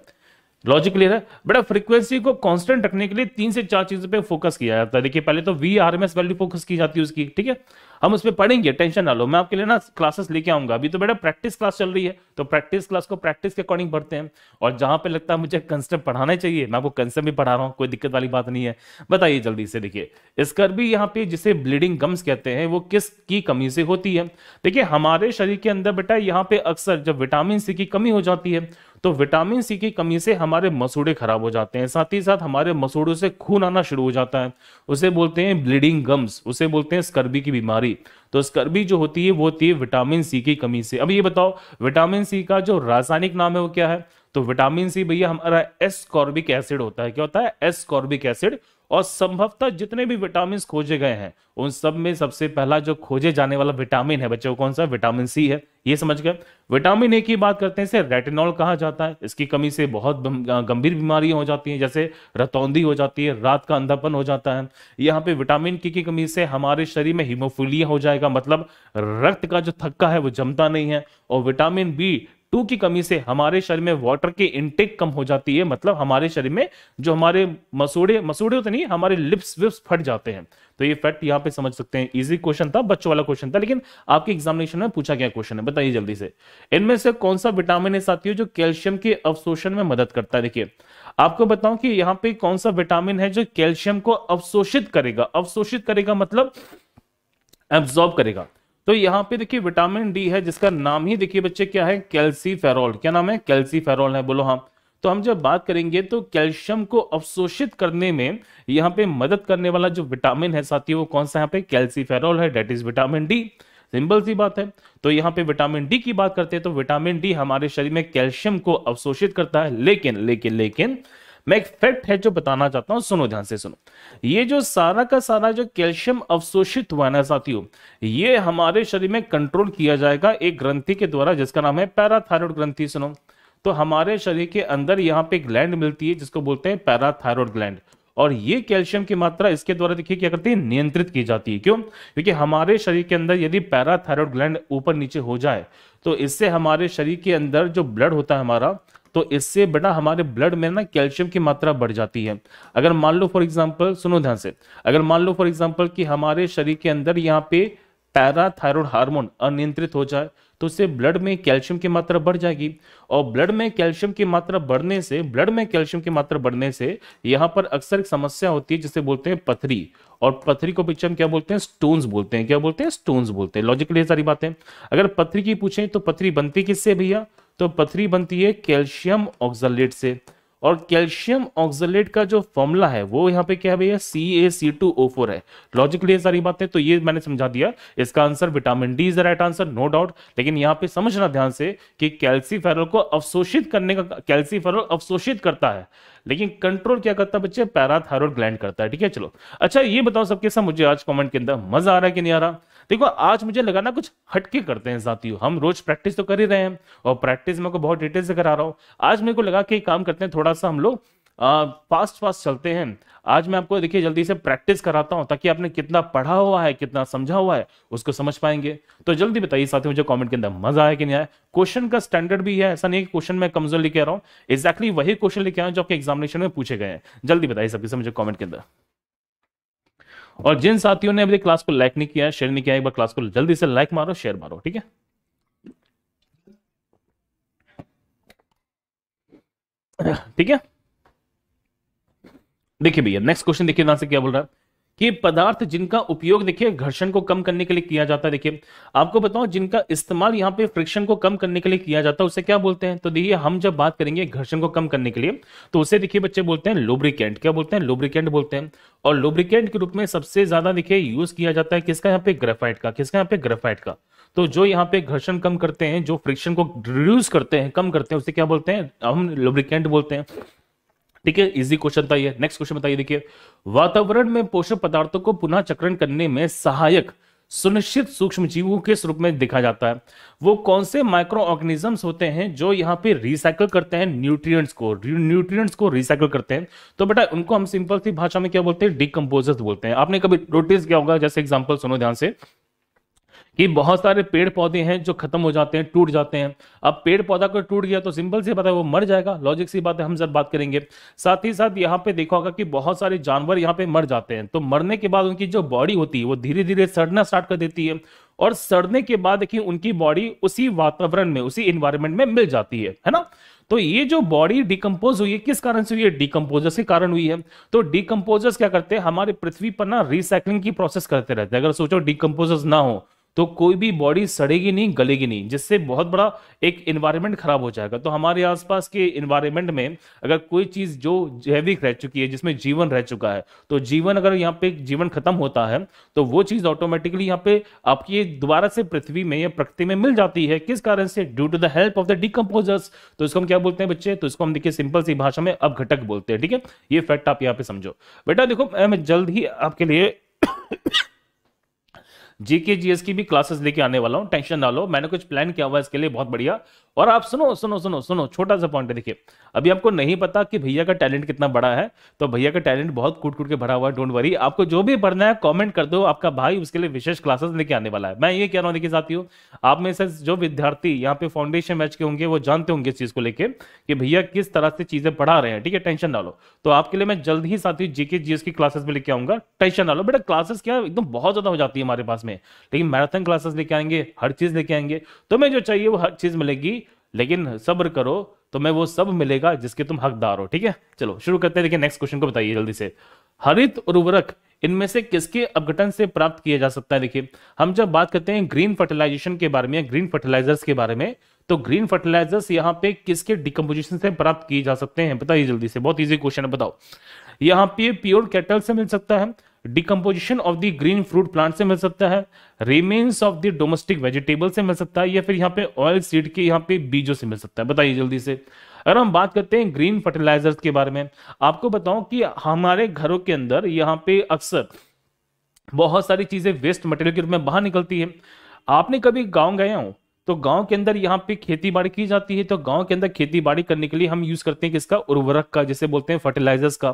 लॉजिक क्लियर है बेटा फ्रीक्वेंसी को कांस्टेंट रखने के लिए तीन से चार चीजों पे फोकस किया जाता है देखिए पहले तो V R M S value focus की जाती है उसकी ठीक है हम उसमें पढ़ेंगे टेंशन ना लो मैं आपके लिए ना क्लासेस लेके आऊंगा अभी तो बेटा प्रैक्टिस क्लास चल रही है तो प्रैक्टिस क्लास को प्रैक्टिस के अकॉर्डिंग पढ़ते हैं और जहां पे लगता है मुझे कंसेप्ट पढ़ाना चाहिए मैं आपको कंसेप्ट भी पढ़ा रहा हूँ कोई दिक्कत वाली बात नहीं है बताइए जल्दी से देखिए इसकर भी यहाँ पे जिसे ब्लीडिंग गम्स कहते हैं वो किस की कमी से होती है देखिए हमारे शरीर के अंदर बेटा यहाँ पे अक्सर जब विटामिन सी की कमी हो जाती है तो विटामिन सी की कमी से हमारे मसूड़े खराब हो जाते हैं साथ ही साथ हमारे मसूड़ों से खून आना शुरू हो जाता है उसे बोलते हैं ब्लीडिंग गम्स उसे बोलते हैं स्कर्बी की बीमारी स्कर्बी तो स्कर्बी जो होती है वो होती है विटामिन सी की कमी से अब ये बताओ विटामिन सी का जो रासायनिक नाम है वो क्या है तो विटामिन सी भैया हमारा एस्कॉर्बिक एसिड होता है क्या होता है एस्कॉर्बिक एसिड और संभवतः जितने भी विटामिन खोजे गए हैं उन सब में सबसे पहला जो खोजे जाने वाला विटामिन है बच्चों कौन सा विटामिन सी है ये समझ गए विटामिन ए की बात करते हैं रेटिनॉल कहा जाता है इसकी कमी से बहुत गंभीर बीमारियां हो जाती हैं जैसे रतौंदी हो जाती है रात का अंधापन हो जाता है यहाँ पे विटामिन की, की कमी से हमारे शरीर में हीमोफीलिया हो जाएगा मतलब रक्त का जो थक्का है वो जमता नहीं है और विटामिन बी टू की कमी से हमारे शरीर में वाटर की इनटेक कम हो जाती है मतलब हमारे शरीर में जो हमारे मसूड़े मसूड़े होते नहीं हमारे लिप्स विप्स फट जाते हैं तो ये फैक्ट यहाँ पे समझ सकते हैं इजी क्वेश्चन था बच्चों वाला क्वेश्चन था लेकिन आपके एग्जामिनेशन में पूछा गया क्वेश्चन है बताइए जल्दी से इनमें से कौन सा विटामिन है साथियों जो कैल्शियम के अवशोषण में मदद करता है देखिए आपको बताऊं कि यहाँ पे कौन सा विटामिन है जो कैल्शियम को अवशोषित करेगा अवशोषित करेगा मतलब एब्जॉर्ब करेगा तो यहाँ पे देखिए विटामिन डी है जिसका नाम ही देखिए बच्चे क्या है कैल्सी फेरोल क्या नाम है कैल्सी फेरोल है बोलो हाँ तो हम जब बात करेंगे तो कैल्शियम को अवशोषित करने में यहाँ पे मदद करने वाला जो विटामिन है साथी वो कौन सा यहाँ पे कैल्सी फेरोल है that is vitamin D simple सी बात है तो यहाँ पे विटामिन डी की बात करते हैं तो विटामिन डी हमारे शरीर में कैल्शियम को अवशोषित करता है लेकिन लेकिन लेकिन मैं एक फैक्ट है जो बताना चाहता हूँ सुनो ध्यान से सुनो ये जो सारा का सारा जो कैल्शियम अवशोषित हुआ है ना साथियों ये हमारे शरीर में कंट्रोल किया जाएगा एक ग्रंथि के द्वारा जिसका नाम है पैराथायरॉयड ग्रंथि सुनो तो हमारे शरीर के अंदर यहाँ पे ग्लैंड मिलती है जिसको बोलते हैं पैराथायरॉयड ग्लैंड और ये कैल्शियम की मात्रा इसके द्वारा देखिए क्या करती है नियंत्रित की जाती है क्यों क्योंकि हमारे शरीर के अंदर यदि पैराथायरॉयड ग्लैंड ऊपर नीचे हो जाए तो इससे हमारे शरीर के अंदर जो ब्लड होता है हमारा तो इससे बेटा हमारे ब्लड में ना कैल्शियम की मात्रा बढ़ जाती है अगर मान लो फॉर एग्जाम्पल सुनो ध्यान से अगर मान लो फॉर एग्जाम्पल कि हमारे शरीर के अंदर यहाँ पे पैराथायरॉयड हार्मोन अनियंत्रित हो जाए तो उससे ब्लड में कैल्शियम की मात्रा बढ़ जाएगी और ब्लड में कैल्शियम की मात्रा बढ़ने से ब्लड में कैल्शियम की मात्रा बढ़ने से यहाँ पर अक्सर एक समस्या होती है जिसे बोलते हैं पथरी और पथरी को पीछे हम क्या बोलते हैं स्टोन्स बोलते हैं क्या बोलते हैं स्टोन्स बोलते हैं लॉजिकली सारी बातें अगर पथरी की पूछें तो पथरी बनती किससे भैया तो पथरी बनती है कैल्शियम ऑक्सलेट से और कैल्शियम ऑक्सलेट का जो फॉर्मूला है वो यहाँ पे क्या है भैया C A C two O four है लॉजिकली ये सारी बातें तो ये मैंने समझा दिया इसका answer vitamin D is the right answer no doubt लेकिन यहाँ पे समझना ध्यान से कि कैल्सीफेरल को अवशोषित करने का कैल्सीफेरल अवशोषित करता है लेकिन कंट्रोल क्या करता है बच्चे पैराथायरोड ग्लैंड करता है ठीक है चलो अच्छा ये बताओ सबके सब मुझे आज कॉमेंट के अंदर मजा आ रहा है कि नहीं आ रहा देखो आज मुझे लगा ना कुछ हटके करते हैं साथियों हम रोज प्रैक्टिस तो कर ही रहे हैं और प्रैक्टिस मेरे को बहुत डिटेल से करा रहा हूँ आज मेरे को लगा कि काम करते हैं थोड़ा सा हम लोग फास्ट फास्ट चलते हैं आज मैं आपको देखिए जल्दी से प्रैक्टिस कराता हूं ताकि आपने कितना पढ़ा हुआ है कितना समझा हुआ है उसको समझ पाएंगे तो जल्दी बताइए साथियों मुझे कमेंट के अंदर मजा आया कि नहीं आया क्वेश्चन का स्टैंडर्ड भी है ऐसा नहीं कि क्वेश्चन मैं कमजोर लेके आ रहा हूँ एक्जैक्टली वही क्वेश्चन लेके आया जो आपके एग्जामिनेशन में पूछे गए हैं जल्दी बताइए सभी से मुझे कॉमेंट के अंदर और जिन साथियों ने अभी क्लास को लाइक नहीं किया शेयर नहीं किया एक बार क्लास को जल्दी से लाइक मारो शेयर मारो ठीक है ठीक है देखिए भैया नेक्स्ट क्वेश्चन देखिए से क्या बोल रहा है कि पदार्थ जिनका उपयोग देखिए घर्षण को कम करने के लिए किया जाता है देखिए आपको बताओ जिनका इस्तेमाल यहाँ पे फ्रिक्शन को कम करने के लिए किया जाता है उसे क्या बोलते हैं तो देखिए हम जब बात करेंगे घर्षण को कम करने के लिए तो उसे देखिए बच्चे बोलते हैं लोब्रिकेंट क्या बोलते हैं लोब्रिकेंट बोलते हैं और लोब्रिकेंट के रूप में सबसे ज्यादा देखिए यूज किया जाता है किसका यहाँ पे ग्रेफाइट का किसका यहाँ पे ग्रेफाइट का तो जो यहाँ पे घर्षण कम करते हैं जो फ्रिक्शन को रिड्यूस करते हैं कम करते हैं उसे क्या बोलते हैं हम लोब्रिकेंट बोलते हैं ठीक है इजी क्वेश्चन था ये नेक्स्ट क्वेश्चन बताइए देखिए वातावरण में पोषक पदार्थों को पुनः चक्रण करने में सहायक सुनिश्चित सूक्ष्म जीवों के रूप में देखा जाता है वो कौन से माइक्रो ऑर्गेनिजम्स होते हैं जो यहाँ पे रिसाइकल करते हैं न्यूट्रिएंट्स को न्यूट्रिएंट्स को रिसाइकल करते हैं तो बेटा उनको हम सिंपल सी भाषा में क्या बोलते हैं डिकम्पोजर्स बोलते हैं आपने कभी नोटिस किया होगा जैसे एग्जाम्पल सुनो ध्यान से कि बहुत सारे पेड़ पौधे हैं जो खत्म हो जाते हैं टूट जाते हैं अब पेड़ पौधा को टूट गया तो सिंपल सी बात है वो मर जाएगा लॉजिक सी बात है हम सर बात करेंगे साथ ही साथ यहाँ पे देखा होगा कि बहुत सारे जानवर यहाँ पे मर जाते हैं तो मरने के बाद उनकी जो बॉडी होती है वो धीरे धीरे सड़ना स्टार्ट कर देती है और सड़ने के बाद देखिए उनकी बॉडी उसी वातावरण में उसी इन्वायरमेंट में मिल जाती है है ना तो ये जो बॉडी डिकम्पोज हुई है किस कारण से हुई है डिकम्पोजर्स के कारण हुई है तो डिकम्पोजर्स क्या करते हैं हमारे पृथ्वी पर ना रिसाइकलिंग की प्रोसेस करते रहते हैं अगर सोचो डिकम्पोजर्स ना हो तो कोई भी बॉडी सड़ेगी नहीं गलेगी नहीं जिससे बहुत बड़ा एक इन्वायरमेंट खराब हो जाएगा तो हमारे आसपास के इन्वायरमेंट में अगर कोई चीज जो जैविक रह चुकी है जिसमें जीवन रह चुका है तो जीवन अगर यहाँ पे जीवन खत्म होता है तो वो चीज ऑटोमेटिकली यहाँ पे आपकी दोबारा से पृथ्वी में या प्रकृति में मिल जाती है किस कारण से due to the help of the decomposers तो इसको हम क्या बोलते हैं बच्चे तो इसको हम देखिए सिंपल सी भाषा में अब घटक बोलते हैं ठीक है ये फैक्ट आप यहाँ पे समझो बेटा देखो मैं जल्द ही आपके लिए जीके जीएस की भी क्लासेस लेके आने वाला हूँ टेंशन ना लो मैंने कुछ प्लान किया हुआ है इसके लिए बहुत बढ़िया और आप सुनो सुनो सुनो सुनो छोटा सा पॉइंट है देखिए अभी आपको नहीं पता कि भैया का टैलेंट कितना बड़ा है तो भैया का टैलेंट बहुत कूट कूट के भरा हुआ है डोंट वरी आपको जो भी पढ़ना है कमेंट कर दो आपका भाई उसके लिए विशेष क्लासेस लेके आने वाला है मैं ये कह रहा हूँ देखिए साथियों आप में से जो विद्यार्थी यहाँ पे फाउंडेशन मैच के होंगे वो जानते होंगे इस चीज को लेकर कि भैया किस तरह से चीजें पढ़ा रहे हैं ठीक है टेंशन डालो तो आपके लिए मैं जल्द ही साथी जीके जीएस की क्लासेस में लेके आऊंगा टेंशन डालो बेटा क्लासेस क्या एकदम बहुत ज्यादा हो जाती है हमारे पास में लेकिन मैराथन क्लासेस लेके आएंगे हर चीज लेके आएंगे तुम्हें तो जो चाहिए वो हर चीज मिलेगी लेकिन सब्र करो तुम्हें वो सब मिलेगा जिसके तुम हकदार हो ठीक है चलो शुरू करते हैं देखिए नेक्स्ट क्वेश्चन को बताइए जल्दी से हरित उर्वरक इनमें से किसके अपघटन से प्राप्त किया जा सकता है देखिए हम जब बात करते हैं ग्रीन फर्टिलाइजेशन के बारे में ग्रीन फर्टिलाइजर्स के बारे में तो ग्रीन फर्टिलाइजर्स यहाँ पे किसके डिकम्पोजिशन से प्राप्त किए जा सकते हैं बताइए जल्दी से बहुत ईजी क्वेश्चन है बताओ यहाँ पे प्योर केटल से मिल सकता है decomposition of the green fruit plant से मिल सकता है remains of the domestic vegetable से मिल सकता है या फिर यहाँ पे ऑयल सीड के यहाँ पे बीजों से मिल सकता है बताइए जल्दी से अगर हम बात करते हैं ग्रीन फर्टिलाइजर्स के बारे में आपको बताऊं कि हमारे घरों के अंदर यहाँ पे अक्सर बहुत सारी चीजें वेस्ट मटेरियल के रूप में बाहर निकलती है आपने कभी गाँव गए हो तो गांव के अंदर यहाँ पे खेती बाड़ी की जाती है तो गांव के अंदर खेती बाड़ी करने के लिए हम यूज करते हैं किसका उर्वरक का जैसे बोलते हैं फर्टिलाइजर्स का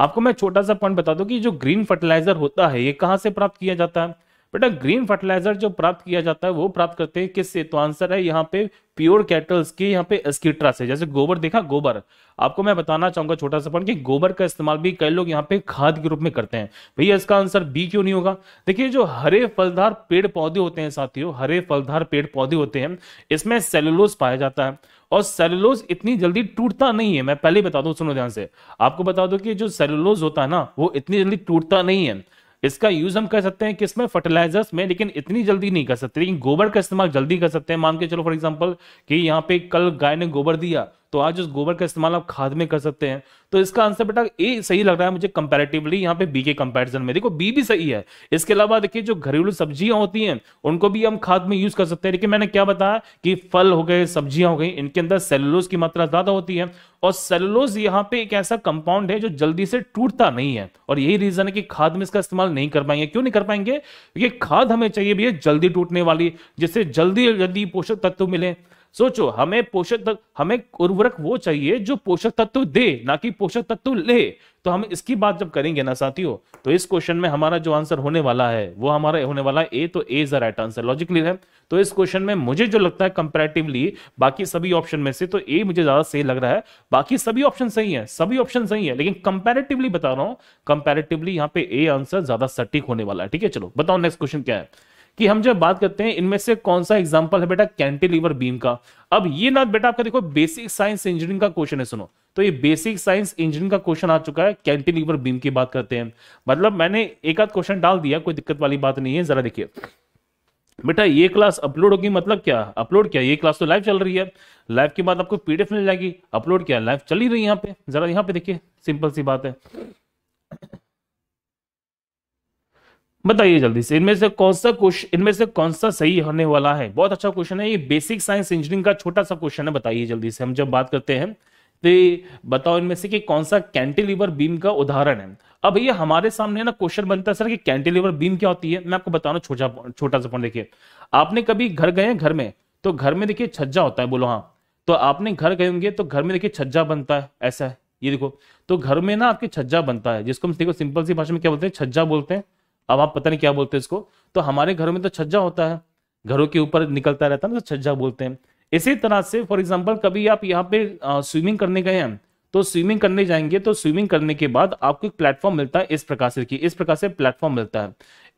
आपको मैं छोटा सा पॉइंट बता दूं कि जो ग्रीन फर्टिलाइजर होता है ये कहाँ से प्राप्त किया जाता है बेटा ग्रीन फर्टिलाइजर जो प्राप्त किया जाता है वो प्राप्त करते हैं किससे तो आंसर है यहाँ पे प्योर कैटल्स के यहाँ पे एस्किट्रा से जैसे गोबर देखा गोबर आपको मैं बताना चाहूंगा छोटा सा पॉइंट कि गोबर का इस्तेमाल भी कई लोग यहाँ पे खाद के रूप में करते हैं भैया इसका आंसर बी क्यों नहीं होगा देखिए जो हरे फलदार पेड़ पौधे होते हैं साथियों हरे फलदार पेड़ पौधे होते हैं इसमें सेलुलोस पाया जाता है और सेलुलोज इतनी जल्दी टूटता नहीं है मैं पहले बता दूं सुनो ध्यान से आपको बता दूं कि जो सेलुलोज होता है ना वो इतनी जल्दी टूटता नहीं है इसका यूज हम कर सकते हैं किसमें फर्टिलाइजर्स में लेकिन इतनी जल्दी नहीं कर सकते लेकिन गोबर का इस्तेमाल जल्दी कर सकते हैं मान के चलो फॉर एग्जाम्पल कि यहाँ पे कल गाय ने गोबर दिया तो आज उस गोबर का इस्तेमाल आप खाद में कर सकते हैं तो इसका आंसर बेटा ए सही लग रहा है मुझे कंपेरेटिवली यहाँ पे बी के कंपैरिजन में देखो बी भी सही है इसके अलावा देखिए जो घरेलू सब्जियां होती हैं उनको भी हम खाद में यूज कर सकते हैं लेकिन मैंने क्या बताया कि फल हो गए सब्जियां हो गई इनके अंदर सेलुलोज की मात्रा ज्यादा होती है और सेलुलोज यहाँ पे एक ऐसा कंपाउंड है जो जल्दी से टूटता नहीं है और यही रीजन है कि खाद में इसका इस्तेमाल नहीं कर पाएंगे क्यों नहीं कर पाएंगे ये खाद हमें चाहिए भैया जल्दी टूटने वाली जिससे जल्दी जल्दी पोषक तत्व मिले सोचो हमें पोषक तत्व हमें उर्वरक वो चाहिए जो पोषक तत्व दे ना कि पोषक तत्व ले तो हम इसकी बात जब करेंगे ना साथियों तो इस क्वेश्चन में हमारा जो आंसर होने वाला है वो हमारा होने वाला है ए तो A is the right answer logically है तो इस क्वेश्चन में मुझे जो लगता है कंपेरेटिवली बाकी सभी ऑप्शन में से तो ए मुझे ज्यादा सही लग रहा है बाकी सभी ऑप्शन सही है सभी ऑप्शन सही है लेकिन कंपेरेटिवली बता रहा हूं कंपेरेटिवली यहाँ पे ए आंसर ज्यादा सटीक होने वाला है ठीक है चलो बताओ नेक्स्ट क्वेश्चन क्या है कि हम जब बात करते हैं इनमें से कौन सा एग्जाम्पल है बेटा कैंटिलीवर बीम का अब ये ना बेटा आपका देखो बेसिक साइंस इंजीनियरिंग का क्वेश्चन है सुनो तो ये बेसिक साइंस इंजीनियरिंग का क्वेश्चन आ चुका है कैंटिलीवर बीम की बात करते हैं मतलब मैंने एक आध क्वेश्चन डाल दिया कोई दिक्कत वाली बात नहीं है जरा देखिए बेटा ये क्लास अपलोड होगी मतलब क्या अपलोड क्या ये क्लास तो लाइव चल रही है लाइव के बाद आपको पीडीएफ मिल जाएगी अपलोड क्या लाइव चल ही रही है यहाँ पे जरा यहाँ पे देखिए सिंपल सी बात है बताइए जल्दी से इनमें से कौन सा क्वेश्चन इनमें से कौन सा सही होने वाला है बहुत अच्छा क्वेश्चन है ये बेसिक साइंस इंजीनियरिंग का छोटा सा क्वेश्चन है बताइए जल्दी से हम जब बात करते हैं तो बताओ इनमें से कि कौन सा कैंटिलीवर बीम का उदाहरण है अब भैया हमारे सामने ना क्वेश्चन बनता है सर कि कैंटिलीवर बीम क्या होती है मैं आपको बता रहा हूँ छोटा छोटा सा पॉइंट देखिए आपने कभी घर गए घर में तो घर में देखिए छज्जा होता है बोलो हाँ तो आपने घर गए होंगे तो घर में देखिए छज्जा बनता है ऐसा है ये देखो तो घर में ना आपके छज्जा बनता है जिसको हम देखो सिंपल सी भाषा में क्या बोलते हैं छज्जा बोलते हैं अब आप पता नहीं क्या बोलते हैं इसको तो हमारे घरों में तो छज्जा होता है घरों के ऊपर निकलता रहता है ना तो छज्जा बोलते हैं इसी तरह से फॉर एग्जाम्पल कभी आप यहाँ पे स्विमिंग करने गए हैं तो स्विमिंग करने जाएंगे तो स्विमिंग करने के बाद आपको एक प्लेटफॉर्म मिलता है इस प्रकार से इस प्रकार से प्लेटफॉर्म मिलता है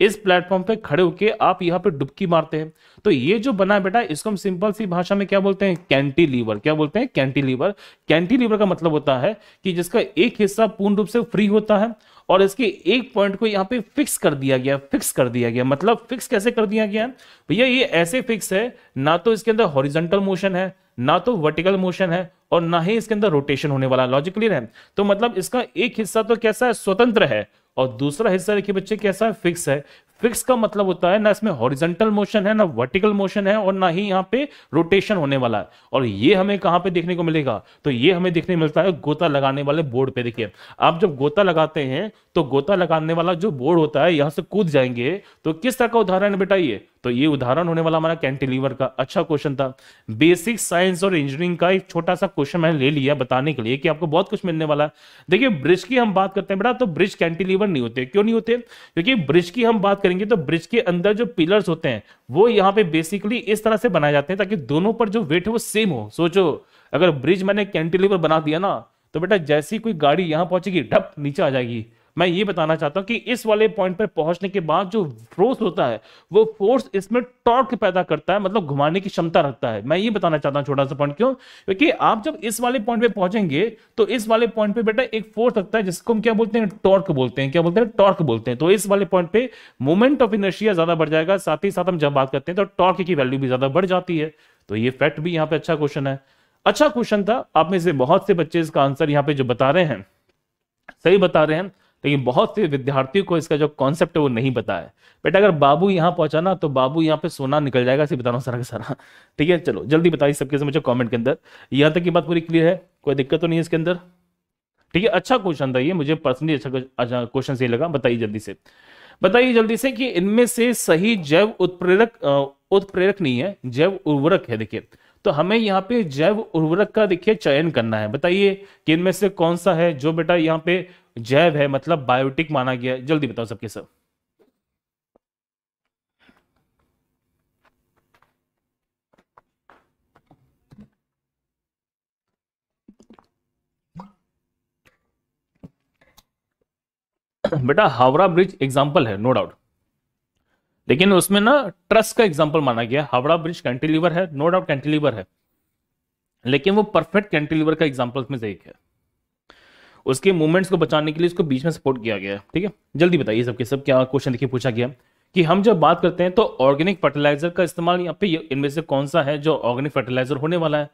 इस प्लेटफॉर्म पे खड़े होकर आप यहाँ पे डुबकी मारते हैं तो ये जो बना है बेटा इसको हम सिंपल सी भाषा में क्या बोलते हैं कैंटीलीवर क्या बोलते हैं कैंटीलीवर कैंटीलीवर का मतलब होता है कि जिसका एक हिस्सा पूर्ण रूप से फ्री होता है और इसके एक पॉइंट को यहाँ पे फिक्स कर दिया गया फिक्स कर दिया गया मतलब फिक्स कैसे कर दिया गया भैया ये ऐसे फिक्स है ना तो इसके अंदर हॉरिजेंटल मोशन है ना तो वर्टिकल मोशन है और ना ही इसके अंदर रोटेशन होने वाला लॉजिक क्लियर है तो मतलब इसका एक हिस्सा तो कैसा है स्वतंत्र है और दूसरा हिस्सा देखिए बच्चे कैसा है फिक्स है फिक्स का मतलब होता है ना इसमें हॉरिजेंटल मोशन है ना वर्टिकल मोशन है और ना ही यहाँ पे रोटेशन होने वाला है और ये हमें कहाँ पे देखने को मिलेगा तो ये हमें देखने मिलता है गोता लगाने वाले बोर्ड पे देखिए आप जब गोता लगाते हैं तो गोता लगाने वाला जो बोर्ड होता है यहाँ से कूद जाएंगे तो किस तरह का उदाहरण है बेटा ये तो ये उदाहरण होने वाला हमारा कैंटिलीवर का अच्छा क्वेश्चन था बेसिक साइंस और इंजीनियरिंग का एक छोटा सा क्वेश्चन मैंने ले लिया बताने के लिए कि आपको बहुत कुछ मिलने वाला है देखिए ब्रिज की हम बात करते हैं बेटा तो ब्रिज कैंटिलीवर नहीं होते क्यों नहीं होते क्योंकि ब्रिज की हम बात करेंगे तो ब्रिज के अंदर जो पिलर्स होते हैं वो यहाँ पे बेसिकली इस तरह से बनाए जाते हैं ताकि दोनों पर जो वेट है वो सेम हो सोचो अगर ब्रिज मैंने कैंटिलीवर बना दिया ना तो बेटा जैसी कोई गाड़ी यहाँ पहुंचेगी डप नीचे आ जाएगी मैं ये बताना चाहता हूं कि इस वाले पॉइंट पर पहुंचने के बाद जो फोर्स होता है वो फोर्स इसमें टॉर्क पैदा करता है मतलब घुमाने की क्षमता रखता है मैं ये बताना चाहता हूं छोटा सा पॉइंट क्यों क्योंकि आप जब इस वाले पॉइंट पे पहुंचेंगे तो इस वाले पॉइंट पे बेटा एक फोर्स रखता है जिसको हम क्या बोलते हैं टॉर्क बोलते हैं क्या बोलते हैं टॉर्क बोलते हैं तो इस वाले पॉइंट पे मूवमेंट ऑफ इनर्शिया ज्यादा बढ़ जाएगा साथ ही साथ हम जब बात करते हैं तो टॉर्क की वैल्यू भी ज्यादा बढ़ जाती है तो ये फैक्ट भी यहाँ पे अच्छा क्वेश्चन है अच्छा क्वेश्चन था आप में से बहुत से बच्चे इसका आंसर यहाँ पे जो बता रहे हैं सही बता रहे हैं लेकिन तो बहुत से विद्यार्थियों को इसका जो कॉन्सेप्ट है वो नहीं पता है बेटा अगर बाबू यहाँ पहुंचा ना तो बाबू यहाँ पे सोना निकल जाएगा इसे बताना सारा का सारा ठीक है चलो जल्दी बताइए सबके से मुझे कॉमेंट के अंदर यहाँ तक की बात पूरी क्लियर है कोई दिक्कत तो नहीं है इसके अंदर ठीक है अच्छा क्वेश्चन था ये मुझे पर्सनली अच्छा क्वेश्चन अच्छा सही लगा बताइए जल्दी से बताइए जल्दी से कि इनमें से सही जैव उत्प्रेरक उत्प्रेरक नहीं है जैव उर्वरक है देखिए तो हमें यहाँ पे जैव उर्वरक का देखिए चयन करना है बताइए कि इनमें से कौन सा है जो बेटा यहाँ पे जैव है मतलब बायोटिक माना गया जल्दी बताओ सबके सब बेटा हावड़ा ब्रिज एग्जाम्पल है नो डाउट लेकिन उसमें ना ट्रस्ट का एग्जाम्पल माना गया हावड़ा ब्रिज कैंटिलीवर है नो डाउट कैंटिलीवर है लेकिन वो परफेक्ट कैंटिलीवर का एग्जाम्पल में से एक है उसके मूवमेंट्स को बचाने के लिए उसको बीच में सपोर्ट किया गया है ठीक है जल्दी बताइए सबके सब क्या क्वेश्चन देखिए पूछा गया कि हम जब बात करते हैं तो ऑर्गेनिक फर्टिलाइजर का इस्तेमाल यहाँ पे इनमें से कौन सा है जो ऑर्गेनिक फर्टिलाइजर होने वाला है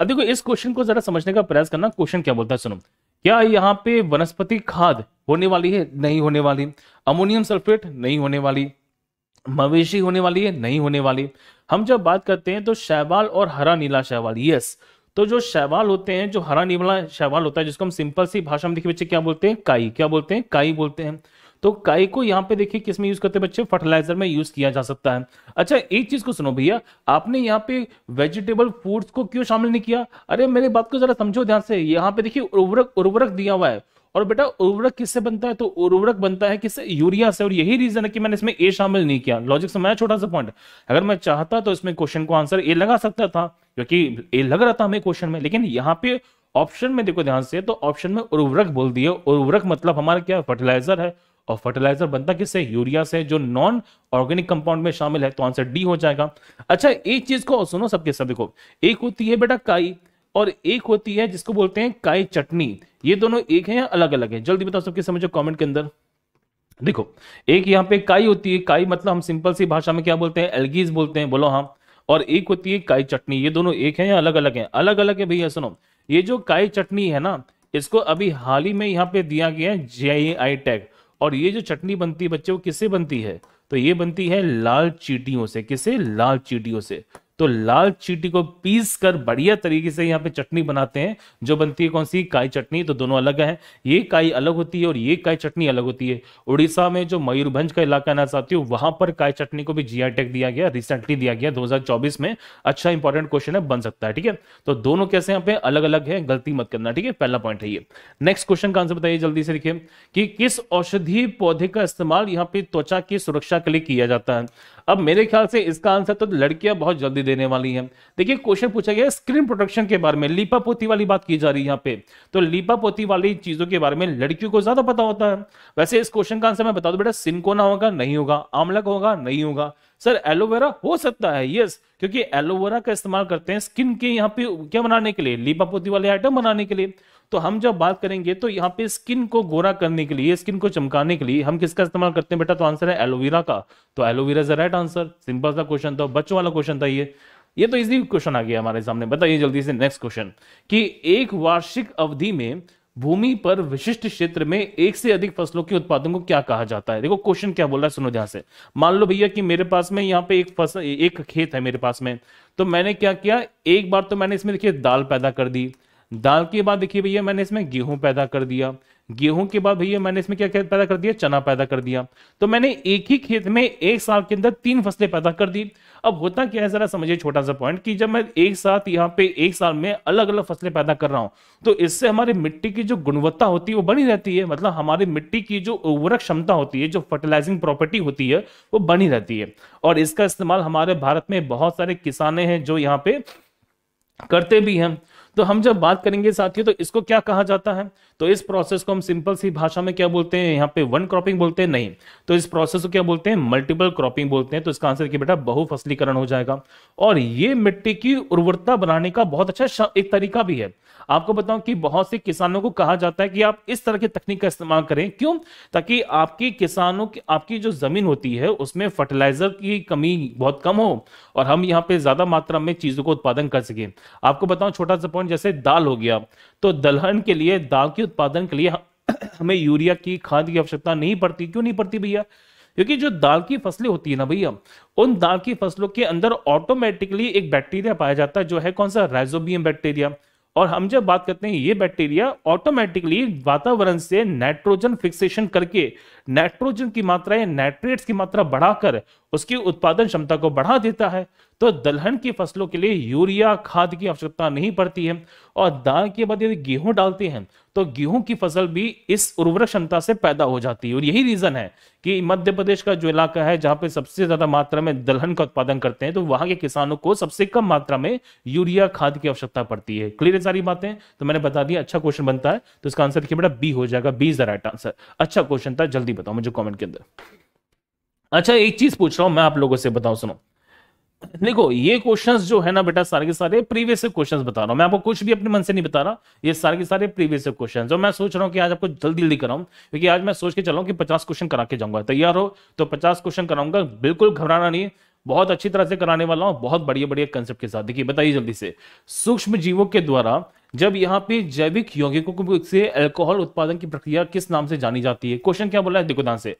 अब देखो इस क्वेश्चन को जरा समझने का प्रयास करना क्वेश्चन क्या बोलता है सुनो क्या यहाँ पे वनस्पति खाद होने वाली है नहीं होने वाली अमोनियम सल्फेट नहीं होने वाली मवेशी होने वाली है नहीं होने वाली हम जब बात करते हैं तो शैवाल और हरा नीला शैवाल यस तो जो शैवाल होते हैं जो हरा नीला शैवाल होता है जिसको हम सिंपल सी भाषा में देखिए बच्चे क्या बोलते हैं काई क्या बोलते हैं काई बोलते हैं तो काई को यहाँ पे देखिए किसमें यूज करते हैं बच्चे फर्टिलाइजर में यूज किया जा सकता है अच्छा एक चीज को सुनो भैया आपने यहाँ पे वेजिटेबल फूड्स को क्यों शामिल नहीं किया अरे मेरी बात को जरा समझो ध्यान से यहाँ पे देखिए उर्वरक उर्वरक दिया हुआ है और बेटा उर्वरक किससे बनता है तो उर्वरक बनता है किससे यूरिया से और यही रीजन है कि मैंने इसमें ए शामिल नहीं किया लॉजिक समझाया छोटा सा पॉइंट अगर मैं चाहता तो इसमें क्वेश्चन को आंसर ए लगा सकता था क्योंकि ए लग रहा था हमें क्वेश्चन में लेकिन यहाँ पे ऑप्शन में देखो ध्यान से तो ऑप्शन में उर्वरक बोल दिए उर्वरक मतलब हमारा क्या फर्टिलाइजर है और फर्टिलाइजर बनता किससे यूरिया से जो नॉन ऑर्गेनिक कंपाउंड में शामिल है तो आंसर डी हो जाएगा अच्छा एक चीज को सुनो सबके सब देखो एक होती है बेटा काई और एक होती है जिसको बोलते हैं काई चटनी ये दोनों एक है या अलग अलग है जल्दी बताओ सबके समझो कमेंट के अंदर देखो एक यहाँ पे काई होती है काई मतलब हम सिंपल सी भाषा में क्या बोलते हैं एलगीज बोलते हैं बोलो हाँ और एक होती है काई चटनी ये दोनों एक है या अलग अलग है अलग अलग है भैया सुनो ये जो काई चटनी है ना इसको अभी हाल ही में यहाँ पे दिया गया है जे आई टैग और ये जो चटनी बनती है बच्चे वो किससे बनती है तो ये बनती है लाल चीटियों से किससे लाल चीटियों से तो लाल चीटी को पीस कर बढ़िया तरीके से यहाँ पे चटनी बनाते हैं जो बनती है कौन सी काई चटनी तो दोनों अलग है ये काई अलग होती है और ये काई चटनी अलग होती है उड़ीसा में जो मयूरभंज का इलाका आना चाहती हूँ वहां पर काई चटनी को भी जी टेक दिया गया रिसेंटली दिया गया दो में अच्छा इंपॉर्टेंट क्वेश्चन है बन सकता है ठीक है तो दोनों कैसे यहाँ पे अलग अलग है गलती मत करना ठीक है पहला पॉइंट है ये नेक्स्ट क्वेश्चन का आंसर बताइए जल्दी से देखिए कि किस औषधि पौधे का इस्तेमाल यहाँ पे त्वचा की सुरक्षा के लिए किया जाता है अब मेरे ख्याल से इसका आंसर तो लड़कियां बहुत जल्दी चीजें देने वाली है देखिए क्वेश्चन पूछा गया स्क्रीन प्रोटेक्शन के बारे में लीपा पोती वाली बात की जा रही है यहाँ पे तो लीपा पोती वाली चीजों के बारे में लड़कियों को ज्यादा पता होता है वैसे इस क्वेश्चन का आंसर मैं बता दू बेटा सिंकोना होगा नहीं होगा आमलक होगा नहीं होगा सर एलोवेरा हो सकता है यस क्योंकि एलोवेरा का इस्तेमाल करते हैं स्किन के यहाँ पे क्या बनाने के लिए पोती वाले आइटम बनाने के लिए तो हम जब बात करेंगे तो यहाँ पे स्किन को गोरा करने के लिए स्किन को चमकाने के लिए हम किसका इस्तेमाल करते हैं बेटा तो आंसर है एलोवेरा का तो aloe vera is right answer simple सा क्वेश्चन था बच्चों वाला क्वेश्चन था ये ये तो इजी क्वेश्चन आ गया हमारे सामने बताइए जल्दी से नेक्स्ट क्वेश्चन कि एक वार्षिक अवधि में भूमि पर विशिष्ट क्षेत्र में एक से अधिक फसलों के उत्पादन को क्या कहा जाता है देखो क्वेश्चन क्या बोल रहा है सुनो ध्यान से मान लो भैया कि मेरे पास में यहाँ पे एक फसल एक खेत है मेरे पास में तो मैंने क्या किया एक बार तो मैंने इसमें देखिए दाल पैदा कर दी दाल के बाद देखिए भैया मैंने इसमें गेहूं पैदा कर दिया गेहूं के बाद भैया मैंने इसमें क्या क्या पैदा कर दिया चना पैदा कर दिया तो मैंने एक ही खेत में एक साल के अंदर तीन फसलें पैदा कर दी अब होता क्या है जरा समझिए छोटा सा पॉइंट कि जब मैं एक साथ यहाँ पे एक साल में अलग अलग फसलें पैदा कर रहा हूं तो इससे हमारी मिट्टी की जो गुणवत्ता होती है वो बनी रहती है मतलब हमारी मिट्टी की जो उर्वरक क्षमता होती है जो फर्टिलाइजिंग प्रॉपर्टी होती है वो बनी रहती है और इसका इस्तेमाल हमारे भारत में बहुत सारे किसाने हैं जो यहाँ पे करते भी हैं तो हम जब बात करेंगे साथियों तो इसको क्या कहा जाता है तो इस प्रोसेस को हम सिंपल सी भाषा में क्या बोलते हैं यहाँ पे वन क्रॉपिंग बोलते हैं नहीं तो इस प्रोसेस को क्या बोलते हैं मल्टीपल क्रॉपिंग बोलते हैं तो इसका आंसर बेटा बहुफसलीकरण हो जाएगा और ये मिट्टी की उर्वरता बनाने का बहुत अच्छा एक तरीका भी है आपको बताऊं कि बहुत से किसानों को कहा जाता है कि आप इस तरह की तकनीक का इस्तेमाल करें क्यों ताकि आपकी किसानों की आपकी जो जमीन होती है उसमें फर्टिलाइजर की कमी बहुत कम हो और हम यहाँ पे ज्यादा मात्रा में चीजों को उत्पादन कर सके आपको बताऊं छोटा सा पॉइंट जैसे दाल हो गया तो दलहन के लिए दाल की उत्पादन के लिए हमें यूरिया की खाद की आवश्यकता नहीं पड़ती क्यों नहीं पड़ती भैया क्योंकि जो दाल की फसलें होती है ना भैया उन दाल की फसलों के अंदर ऑटोमेटिकली एक बैक्टीरिया पाया जाता है जो है कौन सा राइजोबियम बैक्टीरिया और हम जब बात करते हैं ये बैक्टीरिया ऑटोमेटिकली वातावरण से नाइट्रोजन फिक्सेशन करके नाइट्रोजन की मात्रा या नाइट्रेट्स की मात्रा बढ़ाकर उसकी उत्पादन क्षमता को बढ़ा देता है तो दलहन की फसलों के लिए यूरिया खाद की आवश्यकता नहीं पड़ती है और दाल के बाद यदि गेहूं डालते हैं तो गेहूं की फसल भी इस उर्वरक क्षमता से पैदा हो जाती है और यही रीजन है कि मध्य प्रदेश का जो इलाका है जहां पे सबसे ज्यादा मात्रा में दलहन का उत्पादन करते हैं तो वहां के किसानों को सबसे कम मात्रा में यूरिया खाद की आवश्यकता पड़ती है क्लियर है सारी बातें तो मैंने बता दिया अच्छा क्वेश्चन बनता है तो इसका आंसर देखिए बेटा बी हो जाएगा B is the right answer अच्छा क्वेश्चन था जल्दी बताओ मुझे कॉमेंट के अंदर अच्छा एक चीज पूछ रहा हूं मैं आप लोगों से बताऊं सुनो देखो ये क्वेश्चंस जो है ना बेटा सारे के सारे प्रीवियस क्वेश्चंस बता रहा हूं मैं आपको कुछ भी अपने मन से नहीं बता रहा ये सारे के सारे प्रीवियस क्वेश्चंस और मैं सोच रहा हूँ कि आज आपको जल्दी जल्दी कराऊं क्योंकि आज मैं सोच के चल रहा कि पचास क्वेश्चन करा के जाऊंगा तैयार हो तो पचास क्वेश्चन कराऊंगा बिल्कुल घबराना नहीं बहुत अच्छी तरह से कराने वाला हूँ बहुत बढ़िया बढ़िया कंसेप्ट के साथ देखिए बताइए जल्दी से सूक्ष्म जीवों के द्वारा जब यहाँ पे जैविक यौगिकों से अल्कोहल उत्पादन की प्रक्रिया किस नाम से जानी जाती है क्वेश्चन क्या बोला है देखो ध्यान से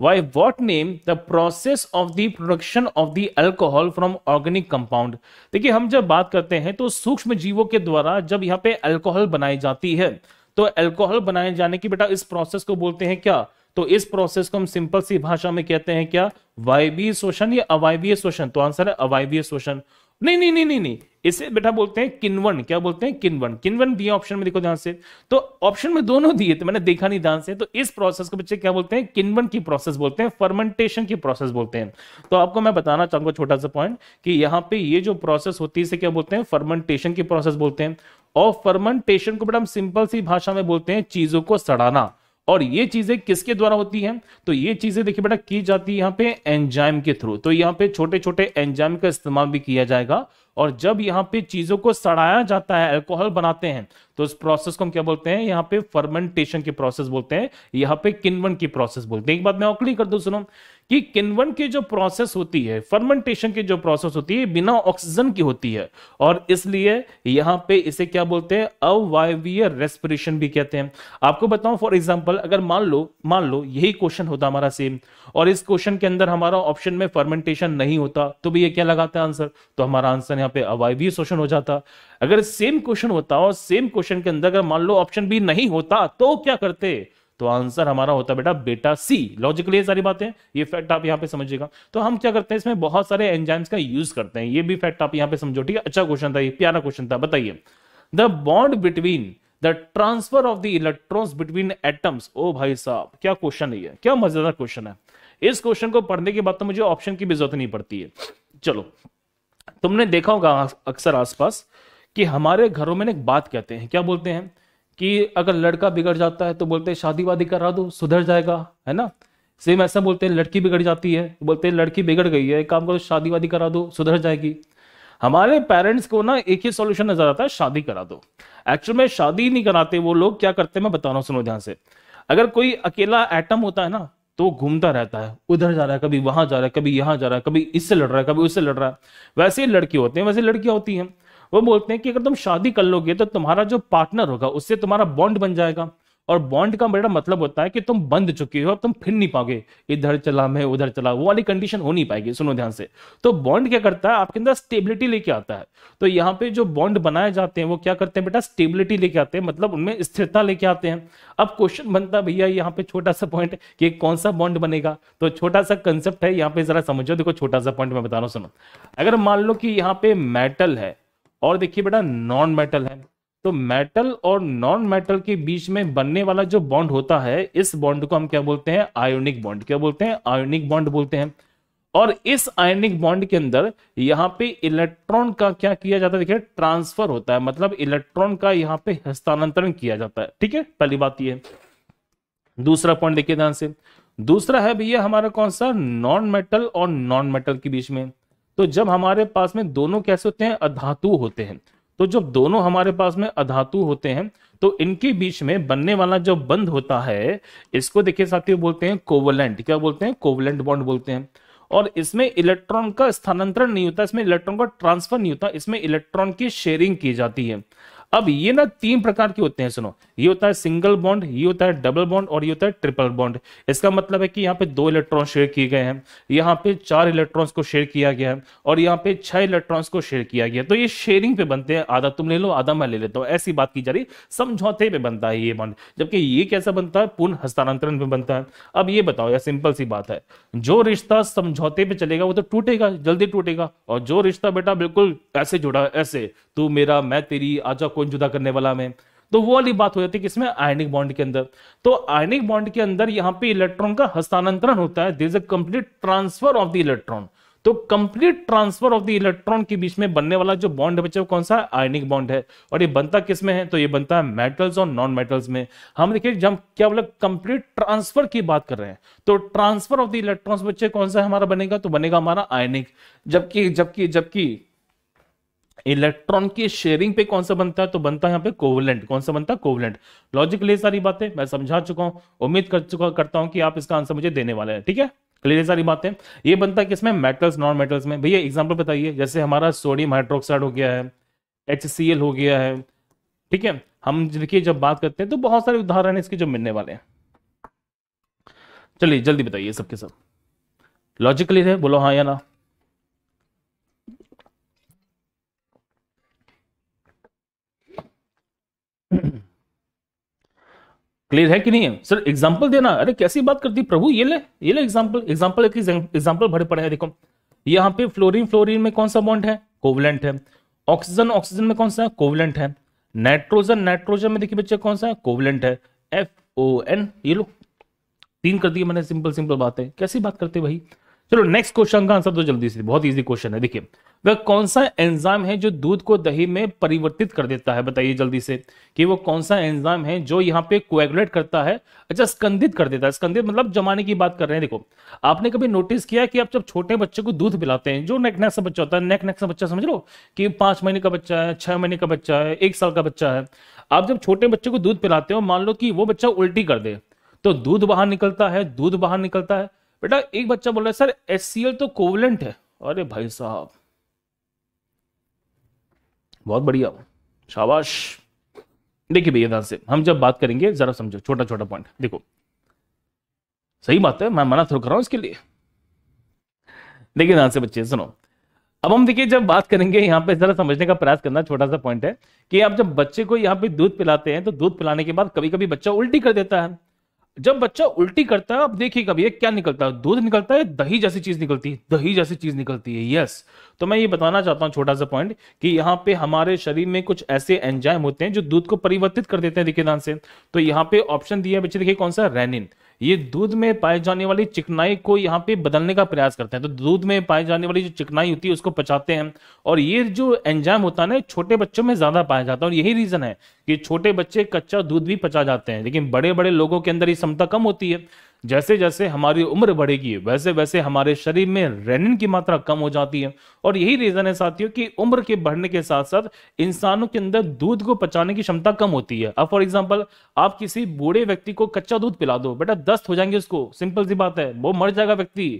by what name the process of the production of the alcohol from organic compound देखिए हम जब बात करते हैं तो सूक्ष्म जीवों के द्वारा जब यहाँ पे अल्कोहल बनाई जाती है तो अल्कोहल बनाए जाने की बेटा इस प्रोसेस को बोलते हैं क्या तो इस प्रोसेस को हम सिंपल सी भाषा में कहते हैं क्या वायवीय शोषण या अवायवीय शोषण तो आंसर है अवायवीय शोषण नहीं नहीं नहीं नहीं नहीं इसे बेटा बोलते हैं किनवन क्या बोलते हैं किनवन किनवन दिए ऑप्शन में देखो ध्यान से तो ऑप्शन में दोनों दिए थे मैंने देखा नहीं ध्यान से तो इस प्रोसेस को बच्चे क्या बोलते हैं किनवन की प्रोसेस बोलते हैं फर्मेंटेशन की प्रोसेस बोलते हैं तो आपको मैं बताना चाहूंगा छोटा सा पॉइंट कि यहाँ पे ये जो प्रोसेस होती है इसे क्या बोलते हैं फर्मेंटेशन की प्रोसेस बोलते हैं और फर्मेंटेशन को बेटा हम सिंपल सी भाषा में बोलते हैं चीजों को सड़ाना और ये चीजें किसके द्वारा होती हैं तो ये चीजें देखिए बेटा की जाती है यहाँ पे एंजाइम के थ्रू तो यहाँ पे छोटे छोटे एंजाइम का इस्तेमाल भी किया जाएगा और जब यहाँ पे चीजों को सड़ाया जाता है अल्कोहल बनाते हैं तो इस प्रोसेस को हम क्या बोलते हैं यहाँ पे फर्मेंटेशन की प्रोसेस बोलते हैं यहाँ पे किन्वन की प्रोसेस बोलते हैं एक बात मैं औकली कर दूसरा सुनो कि किन्वन की जो प्रोसेस होती है फर्मेंटेशन की जो प्रोसेस होती है बिना ऑक्सीजन की होती है और इसलिए यहां पे इसे क्या बोलते हैं अवायवीय रेस्पिरेशन भी कहते हैं आपको बताऊं फॉर एग्जांपल अगर मान लो मान लो यही क्वेश्चन होता हमारा सेम और इस क्वेश्चन के अंदर हमारा ऑप्शन में फर्मेंटेशन नहीं होता तो भी ये क्या लगाता है आंसर तो हमारा आंसर यहाँ पे अवायवीय शोषण हो जाता अगर सेम क्वेश्चन होता और सेम क्वेश्चन के अंदर अगर मान लो ऑप्शन भी नहीं होता तो क्या करते तो आंसर हमारा होता बेटा बेटा सी लॉजिकली ये सारी बातें ये फैक्ट आप यहाँ पे समझिएगा तो हम क्या करते हैं इसमें बहुत सारे एंजाइम्स का यूज करते हैं ये भी फैक्ट आप यहाँ पे समझो ठीक है अच्छा क्वेश्चन था ये प्यारा क्वेश्चन था बताइए the bond between the transfer of the electrons between atoms ओ भाई साहब क्या क्वेश्चन है क्या मजेदार क्वेश्चन है इस क्वेश्चन को पढ़ने के बाद तो मुझे ऑप्शन की भी जरूरत नहीं पड़ती है चलो तुमने देखा होगा अक्सर आसपास कि हमारे घरों में एक बात कहते हैं क्या बोलते हैं कि अगर लड़का बिगड़ जाता है तो बोलते हैं शादी वादी करा दो सुधर जाएगा है ना सेम ऐसा बोलते हैं लड़की बिगड़ जाती है बोलते हैं लड़की बिगड़ गई है काम करो शादी वादी करा दो सुधर जाएगी हमारे पेरेंट्स को ना एक ही सोल्यूशन नजर आता है शादी करा दो एक्चुअल में शादी नहीं कराते वो लोग क्या करते हैं मैं बता रहा हूँ सुनो ध्यान से अगर कोई अकेला एटम होता है ना तो वो घूमता रहता है उधर जा रहा है कभी वहां जा रहा है कभी यहाँ जा रहा है कभी इससे लड़ रहा है कभी उससे लड़ रहा है वैसे ही लड़के होते हैं वैसे लड़कियां होती हैं वो बोलते हैं कि अगर तुम शादी कर लोगे तो तुम्हारा जो पार्टनर होगा उससे तुम्हारा बॉन्ड बन जाएगा और बॉन्ड का बड़ा मतलब होता है कि तुम बंद चुके हो अब तुम फिर नहीं पाओगे इधर चला मैं उधर चला वो वाली कंडीशन हो नहीं पाएगी सुनो ध्यान से तो बॉन्ड क्या करता है आपके अंदर स्टेबिलिटी लेके आता है तो यहाँ पे जो बॉन्ड बनाए जाते हैं वो क्या करते हैं बेटा स्टेबिलिटी लेके आते हैं मतलब उनमें स्थिरता लेके आते हैं अब क्वेश्चन बनता है भैया यहाँ पे छोटा सा पॉइंट कि कौन सा बॉन्ड बनेगा तो छोटा सा कंसेप्ट है यहाँ पे जरा समझो देखो छोटा सा पॉइंट मैं बता रहा हूँ सुनो अगर मान लो कि यहाँ पे मेटल है और देखिए बेटा नॉन मेटल है तो मेटल और नॉन मेटल के बीच में बनने वाला जो बॉन्ड होता है इस बॉन्ड को हम क्या बोलते हैं आयोनिक बॉन्ड क्या बोलते हैं आयोनिक बॉन्ड बोलते हैं और इस आयोनिक बॉन्ड के अंदर यहाँ पे इलेक्ट्रॉन का क्या किया जाता है देखिए ट्रांसफर होता है मतलब इलेक्ट्रॉन का यहाँ पे हस्तांतरण किया जाता है ठीक है पहली बात यह दूसरा पॉइंट देखिए ध्यान से दूसरा है भैया हमारा कौन सा नॉन मेटल और नॉन मेटल के बीच में तो जब हमारे पास में दोनों कैसे होते हैं अधातु होते हैं तो जब दोनों हमारे पास में अधातु होते हैं तो इनके बीच में बनने वाला जो बंद होता है इसको देखिए साथियों बोलते हैं कोवलेंट क्या बोलते हैं कोवलेंट बॉन्ड बोलते हैं और इसमें इलेक्ट्रॉन का स्थानांतरण नहीं होता इसमें इलेक्ट्रॉन का ट्रांसफर नहीं होता इसमें इलेक्ट्रॉन की शेयरिंग की जाती है अब ये ना तीन प्रकार के होते हैं सुनो ये होता है सिंगल बॉन्ड ये होता है डबल बॉन्ड और ये होता है ट्रिपल बॉन्ड इसका मतलब है कि यहाँ पे दो इलेक्ट्रॉन शेयर किए गए हैं यहाँ पे चार इलेक्ट्रॉन्स को शेयर किया गया है और यहाँ पे छह इलेक्ट्रॉन्स को शेयर किया गया तो ये शेयरिंग पे बनते हैं आधा तुम ले लो आधा मैं ले लेता हूँ ऐसी बात की जा रही समझौते पे बनता है ये बॉन्ड जबकि ये कैसा बनता है पूर्ण हस्तांतरण पे बनता है अब ये बताओ यार सिंपल सी बात है जो रिश्ता समझौते पे चलेगा वो तो टूटेगा जल्दी टूटेगा और जो रिश्ता बेटा बिल्कुल ऐसे जुड़ा ऐसे तू मेरा मैं तेरी आजा को जुदा करने वाला हमें तो वो वाली बात हो जाती है किसमें आयनिक बॉन्ड के अंदर तो आयनिक बॉन्ड के अंदर यहाँ पे इलेक्ट्रॉन का हस्तांतरण होता है this a complete transfer of the electron तो complete transfer of the electron के बीच में बनने वाला जो बॉन्ड है बच्चों कौन सा आयनिक बॉन्ड है और ये बनता किसमें है तो ये बनता है मेटल्स और नॉन मेटल्स में हम देखिए जब क्या बोला कंप्लीट ट्रांसफर की बात कर रहे हैं तो ट्रांसफर ऑफ द इलेक्ट्रॉन्स बच्चे कौन सा हमारा बनेगा तो बनेगा हमारा आयनिक जबकि जबकि जबकि इलेक्ट्रॉन की शेयरिंग पे कौन सा बनता है तो बनता है यहाँ पे कोवलेंट कौन सा बनता है कोवलेंट लॉजिक ले सारी बातें मैं समझा चुका हूं उम्मीद कर चुका करता हूं कि आप इसका आंसर मुझे देने वाले हैं ठीक है क्लियर सारी बातें ये बनता है किसमें मेटल्स नॉन मेटल्स में भैया एग्जाम्पल बताइए जैसे हमारा सोडियम हाइड्रोक्साइड हो गया है एच हो गया है ठीक है हम देखिए जब बात करते हैं तो बहुत सारे उदाहरण इसके जो मिलने वाले हैं चलिए जल्दी बताइए सबके सब लॉजिक क्लियर है बोलो हाँ या ना क्लियर है कि नहीं है सर एग्जाम्पल देना अरे कैसी बात करती प्रभु ये ले ये ले एग्जाम्पल एग्जाम्पल एक एग्जाम्पल भरे पड़े हैं देखो यहाँ पे फ्लोरीन फ्लोरीन में कौन सा बॉन्ड है कोवलेंट है ऑक्सीजन ऑक्सीजन में कौन सा है कोवलेंट है नाइट्रोजन नाइट्रोजन में देखिए बच्चे कौन सा है कोवलेंट है एफ ओ एन ये लो तीन कर दिए मैंने सिंपल सिंपल बातें कैसी बात करते भाई चलो नेक्स्ट क्वेश्चन का आंसर तो जल्दी से बहुत इजी क्वेश्चन है देखिए वह कौन सा एंजाइम है जो दूध को दही में परिवर्तित कर देता है बताइए जल्दी से कि वो कौन सा एंजाइम है जो यहाँ पे कोएगुलेट करता है अच्छा स्कंदित कर देता है स्कंदित मतलब जमाने की बात कर रहे हैं देखो आपने कभी नोटिस किया कि आप जब छोटे बच्चे को दूध पिलाते हैं जो नेक नेक सा बच्चा होता है नेक नेक सा बच्चा समझ लो कि पांच महीने का बच्चा है छह महीने का बच्चा है एक साल का बच्चा है आप जब छोटे बच्चे को दूध पिलाते हो मान लो कि वो बच्चा उल्टी कर दे तो दूध बाहर निकलता है दूध बाहर निकलता है बेटा एक बच्चा बोल रहा है सर एस तो कोवलेंट है अरे भाई साहब बहुत बढ़िया शाबाश देखिए भैया ध्यान से हम जब बात करेंगे जरा समझो छोटा छोटा पॉइंट देखो सही बात है मैं मना थ्रो तो कर रहा हूं इसके लिए देखिए ध्यान से बच्चे सुनो अब हम देखिए जब बात करेंगे यहाँ पे जरा समझने का प्रयास करना छोटा सा पॉइंट है कि आप जब बच्चे को यहाँ पे दूध पिलाते हैं तो दूध पिलाने के बाद कभी कभी बच्चा उल्टी कर देता है जब बच्चा उल्टी करता है आप देखिए कभी क्या निकलता है दूध निकलता है दही जैसी चीज निकलती है दही जैसी चीज निकलती है यस तो मैं ये बताना चाहता हूँ छोटा सा पॉइंट कि यहाँ पे हमारे शरीर में कुछ ऐसे एंजाइम होते हैं जो दूध को परिवर्तित कर देते हैं दिखेदान से तो यहाँ पे ऑप्शन दिया है बच्चे देखिए कौन सा रेनिन ये दूध में पाए जाने वाली चिकनाई को यहाँ पे बदलने का प्रयास करते हैं तो दूध में पाए जाने वाली जो चिकनाई होती है उसको पचाते हैं और ये जो एंजाइम होता है ना छोटे बच्चों में ज्यादा पाया जाता है और यही रीजन है कि छोटे बच्चे कच्चा दूध भी पचा जाते हैं लेकिन बड़े बड़े लोगों के अंदर ये क्षमता कम होती है जैसे जैसे हमारी उम्र बढ़ेगी वैसे वैसे हमारे शरीर में रेनिन की मात्रा कम हो जाती है और यही रीजन है साथियों कि उम्र के बढ़ने के साथ साथ इंसानों के अंदर दूध को पचाने की क्षमता कम होती है अब फॉर एग्जाम्पल आप किसी बूढ़े व्यक्ति को कच्चा दूध पिला दो बेटा दस्त हो जाएंगे उसको सिंपल सी बात है वो मर जाएगा व्यक्ति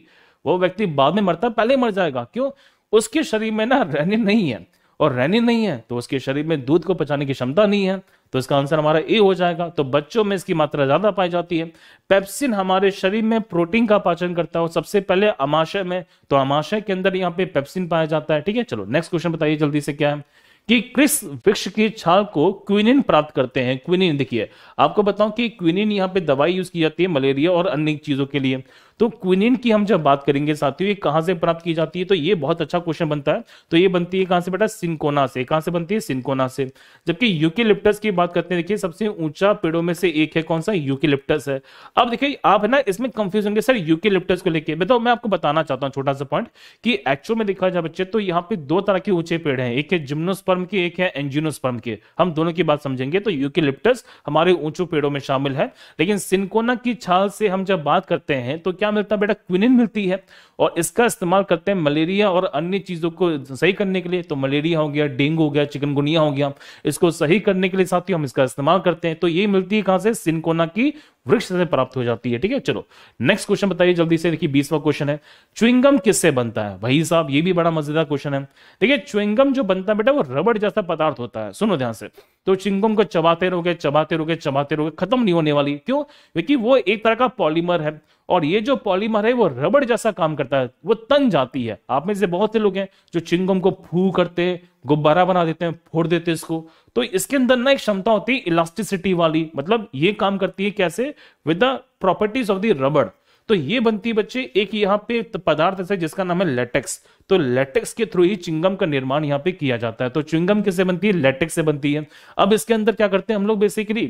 वो व्यक्ति बाद में मरता पहले मर जाएगा क्यों उसके शरीर में ना रेनिन नहीं है और रेनिन नहीं है तो उसके शरीर में दूध को पचाने की क्षमता नहीं है तो इसका आंसर हमारा ए हो जाएगा तो बच्चों में इसकी मात्रा ज्यादा पाई जाती है पेप्सिन हमारे शरीर में प्रोटीन का पाचन करता है सबसे पहले अमाशय में तो अमाशय के अंदर यहाँ पे पेप्सिन पाया जाता है ठीक है चलो नेक्स्ट क्वेश्चन बताइए जल्दी से क्या है कि क्रिस वृक्ष की छाल को क्विनिन प्राप्त करते हैं क्विनिन देखिए आपको बताऊं कि क्विनिन यहाँ पे दवाई यूज की जाती है मलेरिया और अन्य चीजों के लिए तो क्विनिन की हम जब बात करेंगे साथियों ये कहां से प्राप्त की जाती है तो ये बहुत अच्छा क्वेश्चन बनता है तो ये बनती है कहां से बेटा सिंकोना से कहां से बनती है सिंकोना से जबकि यूकिलिप्टस की बात करते हैं देखिए सबसे ऊंचा पेड़ों में से एक है कौन सा यूकिलिप्टस है अब देखिए आप है ना इसमें कंफ्यूज होंगे सर यूकिलिप्टस को लेकर बताओ मैं आपको बताना चाहता हूँ छोटा सा पॉइंट की एक्चुअल में देखा जाए बच्चे तो यहाँ पे दो तरह के ऊंचे पेड़ है एक है जिम्नोस्पर्म के एक है एंजिनोस्पर्म के हम दोनों की बात समझेंगे तो यूकिलिप्टस हमारे ऊंचो पेड़ों में शामिल है लेकिन सिंकोना की छाल से हम जब बात करते हैं तो क्या क्या मिलता है बेटा क्विनिन मिलती है और इसका इस्तेमाल करते हैं मलेरिया और अन्य चीज़ों को सही करने के लिए तो मलेरिया हो गया डेंगू हो गया चिकनगुनिया हो गया इसको सही करने के लिए ही हम इसका इस्तेमाल करते हैं तो ये मिलती है कहां से सिनकोना की वृक्ष से प्राप्त हो जाती है ठीक है चलो नेक्स्ट क्वेश्चन बताइए जल्दी से देखिए बीसवा क्वेश्चन है च्विंगम किससे बनता है भाई साहब ये भी बड़ा मजेदार क्वेश्चन है देखिए चुंगम जो बनता है बेटा वो रबड़ जैसा पदार्थ होता है सुनो ध्यान से तो चुंगम को चबाते रहोगे चबाते रहोगे चबाते रहोगे खत्म नहीं होने वाली क्यों क्योंकि वो एक तरह का पॉलीमर है और ये जो पॉलीमर है वो रबड़ जैसा काम करता है करता है वो तन जाती है आप में से बहुत से लोग हैं जो चिंगम को फू करते हैं गुब्बारा बना देते हैं फोड़ देते हैं इसको तो इसके अंदर ना एक क्षमता होती है इलास्टिसिटी वाली मतलब ये काम करती है कैसे with the properties of the rubber तो ये बनती है बच्चे एक यहाँ पे पदार्थ ऐसा जिसका नाम है लेटेक्स तो लेटेक्स के थ्रू ही चिंगम का निर्माण यहाँ पे किया जाता है तो चिंगम किससे बनती है लेटेक्स से बनती है अब इसके अंदर क्या करते हैं हम लोग बेसिकली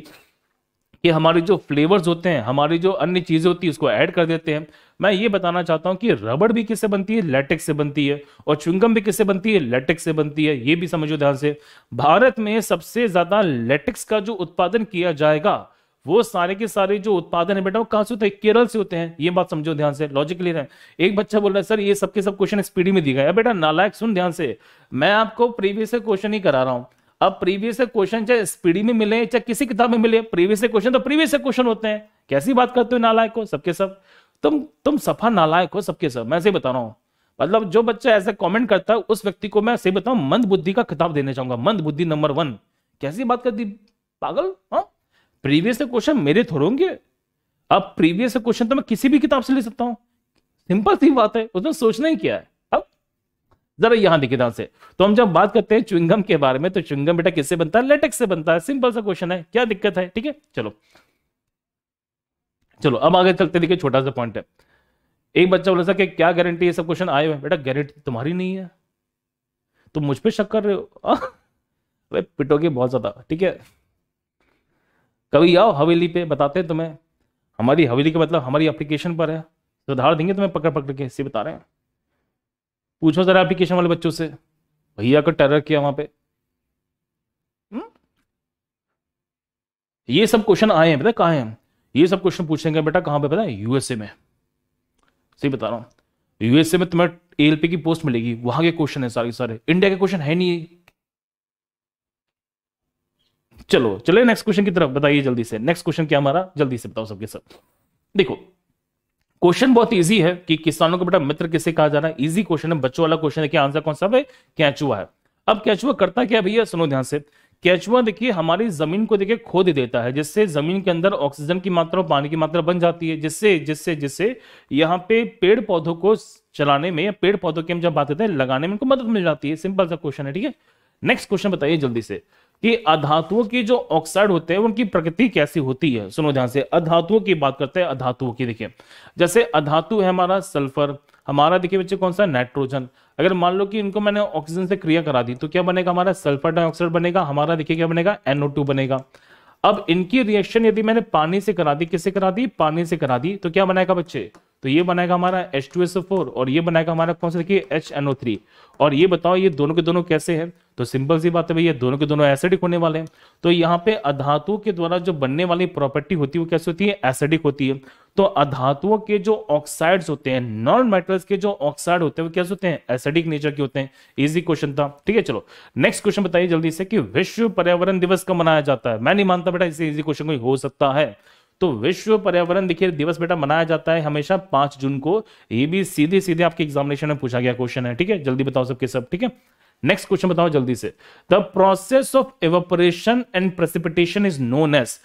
कि हमारे जो फ्लेवर्स होते हैं हमारी जो अन्य चीजें होती है उसको ऐड कर देते हैं मैं ये बताना चाहता हूं कि रबड़ भी किससे बनती है लेटेक्स से बनती है और चुंगम भी किससे बनती है लेटेक्स से बनती है ये भी समझो ध्यान से भारत में सबसे ज्यादा लेटेक्स का जो उत्पादन किया जाएगा वो सारे के सारे जो उत्पादन है बेटा वो कहां से होते हैं केरल से होते हैं ये बात समझो ध्यान से लॉजिकली है एक बच्चा बोल रहा है सर ये सबके सब क्वेश्चन स्पीडी में गए बेटा नालायक सुन ध्यान से मैं आपको प्रीवियस क्वेश्चन ही करा रहा हूं अब प्रीवियस क्वेश्चन चाहे स्पीडी में मिले चाहे किसी किताब में मिले प्रीवियस क्वेश्चन तो प्रीवियस क्वेश्चन होते हैं कैसी बात करते हो नालायक को सबके सब तुम तुम सफा नालायक हो सबके सब मैं ऐसे बता रहा हूँ मतलब जो बच्चा ऐसे कमेंट करता है उस व्यक्ति को मैं ऐसे बताऊं मंद बुद्धि का खिताब देना चाहूंगा मंद बुद्धि नंबर वन कैसी बात कर दी पागल हाँ प्रीवियस क्वेश्चन मेरे थोड़े होंगे अब प्रीवियस क्वेश्चन तो मैं किसी भी किताब से ले सकता हूँ सिंपल सी बात है उसने सोचना ही क्या है अब जरा यहां देखिए ध्यान से तो हम जब बात करते हैं चुंगम के बारे में तो चुंगम बेटा किससे बनता है लेटेक्स से बनता है सिंपल सा क्वेश्चन है क्या दिक्कत है ठीक है चलो चलो अब आगे चलते देखिए छोटा सा पॉइंट है एक बच्चा बोला था कि क्या गारंटी ये सब क्वेश्चन आए हुए बेटा गारंटी तो तुम्हारी नहीं है तुम मुझ पर शक कर रहे हो अरे पिटोगे बहुत ज्यादा ठीक है कभी आओ हवेली पे बताते हैं तुम्हें हमारी हवेली का मतलब हमारी एप्लीकेशन पर है सुधार देंगे तुम्हें पकड़ पकड़ के इससे बता रहे हैं पूछो जरा एप्लीकेशन वाले बच्चों से भैया का टेरर किया वहां पे हुँ? हम्म? ये सब क्वेश्चन आए हैं कहा है हैं ये सब क्वेश्चन पूछेंगे बेटा कहां पे पता है यूएसए में सही बता रहा हूं यूएसए में तुम्हें एएलपी की पोस्ट मिलेगी वहां के क्वेश्चन है सारे सारे इंडिया के क्वेश्चन है नहीं चलो चले नेक्स्ट क्वेश्चन की तरफ बताइए जल्दी से नेक्स्ट क्वेश्चन क्या हमारा जल्दी से बताओ सबके सब देखो क्वेश्चन बहुत इजी है कि किसानों को बेटा मित्र किसे कहा जा रहा है इजी क्वेश्चन है बच्चों वाला क्वेश्चन है कि आंसर कौन सा है कैचुआ है अब कैचुआ करता क्या भैया सुनो ध्यान से केचुआ देखिए हमारी जमीन को देखिए खोद देता है जिससे जमीन के अंदर ऑक्सीजन की मात्रा और पानी की मात्रा बन जाती है जिससे जिससे जिससे यहाँ पे पेड़ पौधों को चलाने में या पेड़ पौधों की हम जब बात करते हैं लगाने में उनको मदद मिल जाती है सिंपल सा क्वेश्चन है ठीक है नेक्स्ट क्वेश्चन बताइए जल्दी से कि अधातुओं की जो ऑक्साइड होते हैं उनकी प्रकृति कैसी होती है सुनो ध्यान से अधातुओं की बात करते हैं अधातुओं की देखिए जैसे अधातु है हमारा सल्फर हमारा देखिए बच्चे कौन सा नाइट्रोजन अगर मान लो कि इनको मैंने ऑक्सीजन से क्रिया करा दी तो क्या बनेगा हमारा सल्फर डाइऑक्साइड बनेगा हमारा देखिए क्या बनेगा एनओ बनेगा अब इनकी रिएक्शन यदि मैंने पानी से करा दी किससे करा दी पानी से करा दी तो क्या बनाएगा बच्चे तो ये बनाएगा हमारा H2SO4 और ये बनाएगा हमारा कौन सा देखिए HNO3 और ये बताओ ये दोनों के दोनों कैसे हैं तो सिंपल सी बात है भैया दोनों के दोनों एसिडिक होने वाले हैं तो यहाँ पे अधातु के द्वारा जो बनने वाली प्रॉपर्टी होती है वो कैसे होती है एसिडिक होती है तो अधातुओं के जो ऑक्साइड्स होते हैं नॉन मेटल्स के जो ऑक्साइड होते हैं वो कैसे होते हैं एसिडिक नेचर के होते हैं इजी क्वेश्चन था ठीक है चलो नेक्स्ट क्वेश्चन बताइए जल्दी से कि विश्व पर्यावरण दिवस कब मनाया जाता है मैं नहीं मानता बेटा इसे इजी क्वेश्चन कोई हो सकता है तो विश्व पर्यावरण देखिए दिवस बेटा मनाया जाता है हमेशा पांच जून को ये भी सीधे सीधे आपके एग्जामिनेशन में पूछा गया क्वेश्चन है ठीक है जल्दी बताओ सबके सब ठीक है नेक्स्ट क्वेश्चन बताओ जल्दी से the process of evaporation and precipitation is known as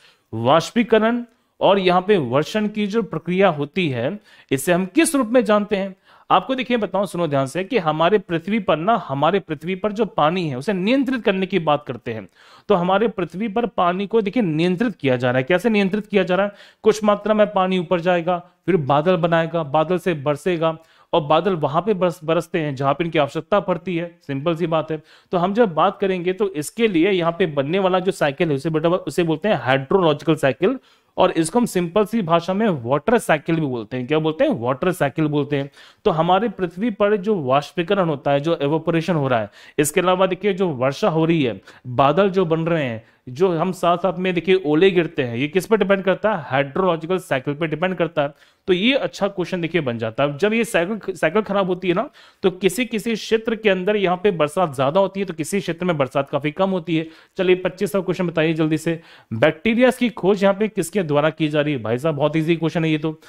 वाष्पीकरण और यहाँ पे वर्षण की जो प्रक्रिया होती है इसे हम किस रूप में जानते हैं आपको देखिए बताऊं सुनो ध्यान से कि हमारे पृथ्वी पर ना हमारे पृथ्वी पर जो पानी है उसे नियंत्रित करने की बात करते हैं तो हमारे पृथ्वी पर पानी को देखिए नियंत्रित किया जा रहा है कैसे नियंत्रित किया जा रहा है कुछ मात्रा में पानी ऊपर जाएगा फिर बादल बनाएगा बादल से बरसेगा और बादल वहां पे बरस बरसते हैं जहां पे इनकी आवश्यकता पड़ती है सिंपल सी बात है तो हम जब बात करेंगे तो इसके लिए यहाँ पे बनने वाला जो साइकिल है उसे बेटा उसे बोलते हैं हाइड्रोलॉजिकल साइकिल और इसको हम सिंपल सी भाषा में वाटर साइकिल भी बोलते हैं क्या बोलते हैं वाटर साइकिल बोलते हैं तो हमारे पृथ्वी पर जो वाष्पीकरण होता है जो एवोपोरेशन हो रहा है इसके अलावा देखिए जो वर्षा हो रही है बादल जो बन रहे हैं जो हम साथ साथ में देखिए ओले गिरते हैं ये किस पर डिपेंड करता है हाइड्रोलॉजिकल साइकिल पर डिपेंड करता है तो ये अच्छा क्वेश्चन देखिए बन जाता है जब ये साइकिल साइकिल खराब होती है ना तो किसी किसी क्षेत्र के अंदर यहाँ पे बरसात ज्यादा होती है तो किसी क्षेत्र में बरसात काफी कम होती है चलिए पच्चीसवा क्वेश्चन बताइए जल्दी से बैक्टीरिया की खोज यहाँ पे किसके द्वारा की जा रही है भाई साहब बहुत ईजी क्वेश्चन है ये तो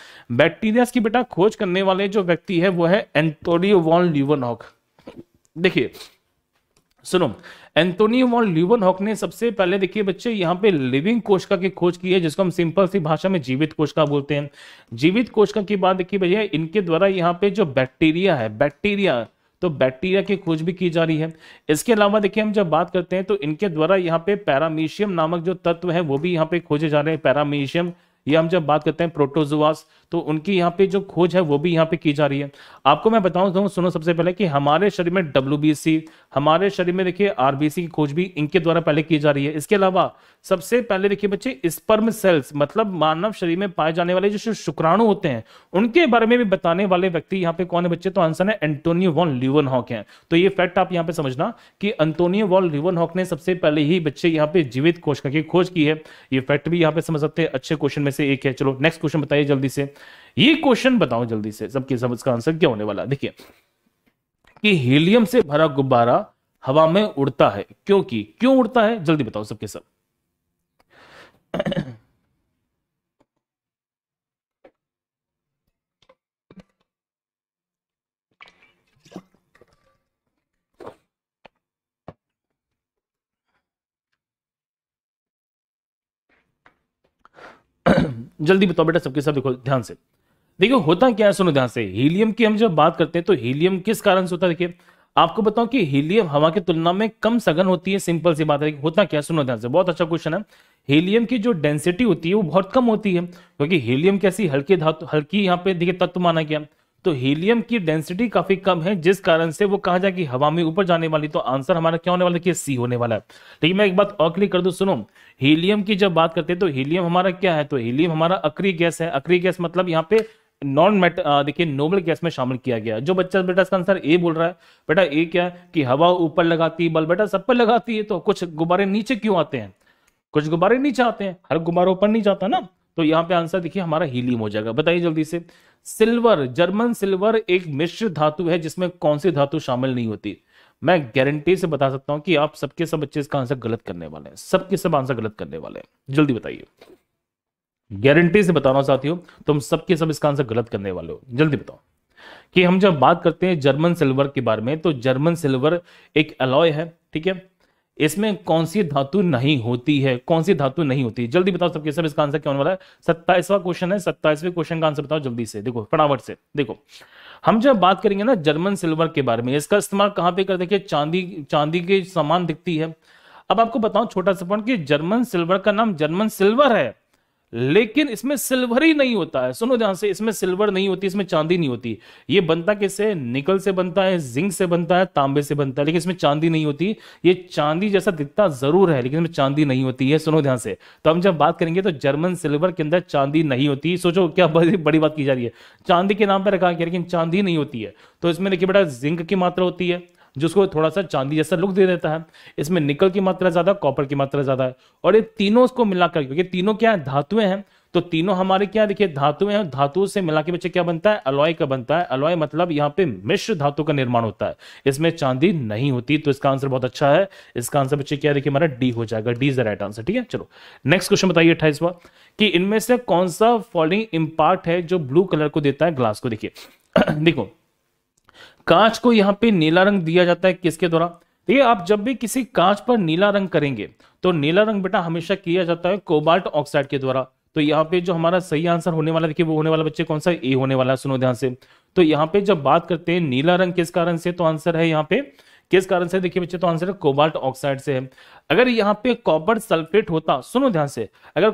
बैक्टीरिया की बेटा खोज करने वाले जो व्यक्ति है वो है एंटोनियो वॉन ल्यूवनहॉक देखिए सुनो एंटोनी वॉन ल्यूबनहॉक ने सबसे पहले देखिए बच्चे यहाँ पे लिविंग कोशिका की खोज की है जिसको हम सिंपल सी भाषा में जीवित कोशिका बोलते हैं जीवित कोशिका की बात देखिए भैया इनके द्वारा यहाँ पे जो बैक्टीरिया है बैक्टीरिया तो बैक्टीरिया की खोज भी की जा रही है इसके अलावा देखिए हम जब बात करते हैं तो इनके द्वारा यहाँ पे पैरामीशियम नामक जो तत्व है वो भी यहाँ पे खोजे जा रहे हैं पैरामीशियम ये हम जब बात करते हैं प्रोटोजुआस तो उनकी यहाँ पे जो खोज है वो भी यहाँ पे की जा रही है आपको मैं बताऊँ तो सुनो सबसे पहले कि हमारे शरीर में डब्ल्यू हमारे शरीर में देखिए आरबीसी की खोज भी इनके द्वारा पहले की जा रही है इसके अलावा सबसे पहले देखिए बच्चे स्पर्म सेल्स मतलब मानव शरीर में पाए जाने वाले जो शुक्राणु होते हैं उनके बारे में भी बताने वाले व्यक्ति यहाँ पे कौन है बच्चे तो आंसर है एंटोनियो वॉन लिवन हॉक है तो ये फैक्ट आप यहाँ पे समझना कि एंटोनियो वॉन लिवन हॉक ने सबसे पहले ही बच्चे यहाँ पे जीवित कोशिका की खोज की है ये फैक्ट भी यहाँ पे समझ सकते हैं अच्छे क्वेश्चन में से एक है चलो नेक्स्ट क्वेश्चन बताइए जल्दी से ये क्वेश्चन बताओ जल्दी से सबके सब इसका आंसर क्या होने वाला देखिए कि हीलियम से भरा गुब्बारा हवा में उड़ता है क्योंकि क्यों उड़ता है जल्दी बताओ सबके सब जल्दी बताओ बेटा सबके सब देखो ध्यान से देखो होता क्या है सुनो ध्यान से हीलियम की हम जब बात करते हैं तो हीलियम किस कारण से होता है देखिए आपको बताऊं कि हीलियम हवा की तुलना में कम सघन होती है सिंपल सी बात है होता क्या सुनो ध्यान से बहुत अच्छा क्वेश्चन है हीलियम की जो डेंसिटी होती है वो बहुत कम होती है क्योंकि हीलियम कैसी हल्की धातु हल्की यहाँ पे देखिए तत्व माना गया तो हीलियम की डेंसिटी काफी कम है जिस कारण से वो कहा जाए कि हवा में ऊपर जाने वाली तो आंसर हमारा क्या होने वाला देखिए सी होने वाला है लेकिन मैं एक बात और क्लियर कर दू सुनो हीलियम की जब बात करते हैं तो हीलियम हमारा क्या है तो हीलियम हमारा अक्री गैस है अक्री गैस मतलब यहाँ पे नॉन मेट देखिए नोबल गैस में शामिल किया गया जो बच्चा बेटा इसका आंसर ए बोल रहा है बेटा ए क्या है कि हवा ऊपर लगाती बल बेटा सब पर लगाती है तो कुछ गुब्बारे नीचे क्यों आते हैं कुछ गुब्बारे नीचे आते हैं हर गुब्बारा ऊपर नहीं जाता ना तो यहाँ पे आंसर देखिए हमारा हीलियम हो जाएगा बताइए जल्दी से सिल्वर जर्मन सिल्वर एक मिश्र धातु है जिसमें कौन सी धातु शामिल नहीं होती मैं गारंटी से बता सकता हूं कि आप सबके सब बच्चे इसका आंसर गलत करने वाले हैं सबके सब आंसर गलत करने वाले हैं जल्दी बताइए गारंटी से बताना साथियों तुम तो सबके सब इसका आंसर गलत करने वाले हो जल्दी बताओ कि हम जब बात करते हैं जर्मन सिल्वर के बारे में तो जर्मन सिल्वर एक अलॉय है ठीक है इसमें कौन सी धातु नहीं होती है कौन सी धातु नहीं होती जल्दी बताओ सबके सब इसका आंसर क्या होने वाला है सत्ताईसवा क्वेश्चन है सत्ताईसवें क्वेश्चन का आंसर बताओ जल्दी से देखो फटाफट से देखो हम जब बात करेंगे ना जर्मन सिल्वर के बारे में इसका इस्तेमाल कहाँ पे कर देखिए चांदी चांदी के समान दिखती है अब आपको बताऊं छोटा सा पॉइंट कि जर्मन सिल्वर का नाम जर्मन सिल्वर है लेकिन इसमें सिल्वर ही नहीं होता है सुनो ध्यान से इसमें सिल्वर नहीं होती इसमें चांदी नहीं होती ये बनता किससे निकल से बनता है जिंक से बनता है तांबे से बनता है लेकिन इसमें चांदी नहीं होती ये चांदी जैसा दिखता जरूर है लेकिन इसमें चांदी नहीं होती है सुनो ध्यान से तो हम जब बात करेंगे तो जर्मन सिल्वर के अंदर चांदी नहीं होती सोचो क्या बड़ी, बड़ी बात की जा रही है चांदी के नाम पर रखा गया लेकिन चांदी नहीं होती है तो इसमें देखिए बेटा जिंक की मात्रा होती है जिसको थोड़ा सा चांदी जैसा लुक दे देता है इसमें निकल की मात्रा ज़्यादा कॉपर की मात्रा ज़्यादा है और ये तीनों उसको मिलाकर क्योंकि तीनों क्या है धातुएं हैं तो तीनों हमारे क्या देखिए धातुएं हैं धातु से मिला के बच्चे क्या बनता है अलॉय का बनता है अलॉय मतलब यहाँ पे मिश्र धातु का निर्माण होता है इसमें चांदी नहीं होती तो इसका आंसर बहुत अच्छा है इसका आंसर बच्चे क्या देखिए हमारा डी हो जाएगा D is the right answer ठीक है चलो नेक्स्ट क्वेश्चन बताइए अट्ठाईसवा कि इनमें से कौन सा फॉलोइंग इम्पार्ट है जो ब्लू कलर को देता है ग्लास को देखिए देखो कांच को यहाँ पे नीला रंग दिया जाता है किसके द्वारा देखिए आप जब भी किसी कांच पर नीला रंग करेंगे तो नीला रंग बेटा हमेशा किया जाता है कोबाल्ट ऑक्साइड के द्वारा तो यहाँ पे जो हमारा सही आंसर होने वाला देखिए वो होने वाला बच्चे कौन सा ए होने वाला है सुनो ध्यान से तो यहाँ पे जब बात करते हैं नीला रंग किस कारण से तो आंसर है यहाँ पे किस कारण से देखिए बच्चे तो आंसर है कोबाल्ट ऑक्साइड से है अगर यहाँ पे कॉपर सल्फेट होता सुनो ध्यान से अगर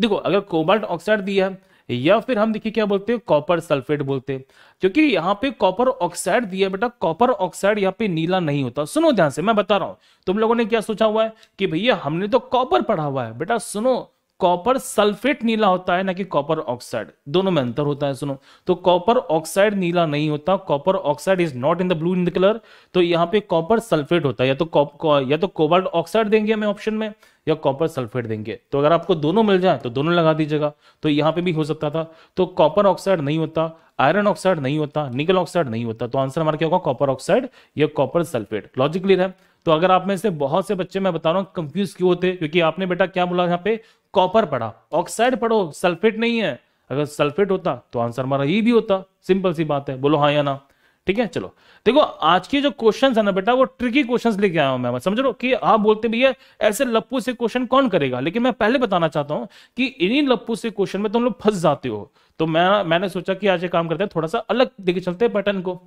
देखो अगर कोबाल्ट ऑक्साइड दिया है या फिर हम देखिए क्या बोलते हैं कॉपर सल्फेट बोलते हैं क्योंकि यहाँ पे कॉपर ऑक्साइड दिया बेटा कॉपर ऑक्साइड यहाँ पे नीला नहीं होता सुनो ध्यान से मैं बता रहा हूं तुम लोगों ने क्या सोचा हुआ है कि भैया हमने तो कॉपर पढ़ा हुआ है बेटा सुनो कॉपर सल्फेट नीला होता है ना कि कॉपर ऑक्साइड दोनों में अंतर होता है सुनो तो कॉपर ऑक्साइड नीला नहीं होता copper oxide is not in the blue in the colour तो यहाँ पे कॉपर सल्फेट होता है या तो या तो कोबाल्ट ऑक्साइड देंगे हमें ऑप्शन में या कॉपर सल्फेट देंगे तो अगर आपको दोनों मिल जाए तो दोनों लगा दीजिएगा तो यहाँ पे भी हो सकता था तो कॉपर ऑक्साइड नहीं होता आयरन ऑक्साइड नहीं होता निकल ऑक्साइड नहीं होता तो आंसर हमारा क्या होगा कॉपर ऑक्साइड या कॉपर सल्फेट लॉजिक क्लियर है तो अगर आप में से बहुत से बच्चे मैं बता रहा हूं कंफ्यूज क्यों होते क्योंकि आपने बेटा क्या बोला यहाँ पे कॉपर पड़ा ऑक्साइड पढ़ो सल्फेट नहीं है अगर सल्फेट होता तो आंसर हमारा ई भी होता सिंपल सी बात है बोलो हाँ या ना ठीक है चलो देखो आज के जो क्वेश्चंस है ना बेटा वो ट्रिकी क्वेश्चंस लेके आया हूं मैं मतलब समझ लो कि आप बोलते भैया ऐसे लप्पू से क्वेश्चन कौन करेगा लेकिन मैं पहले बताना चाहता हूं कि इन्हीं लप्पू से क्वेश्चन में तुम लोग फंस जाते हो तो मैं मैंने सोचा कि आज ये काम करते हैं थोड़ा सा अलग देखे चलते हैं पैटर्न को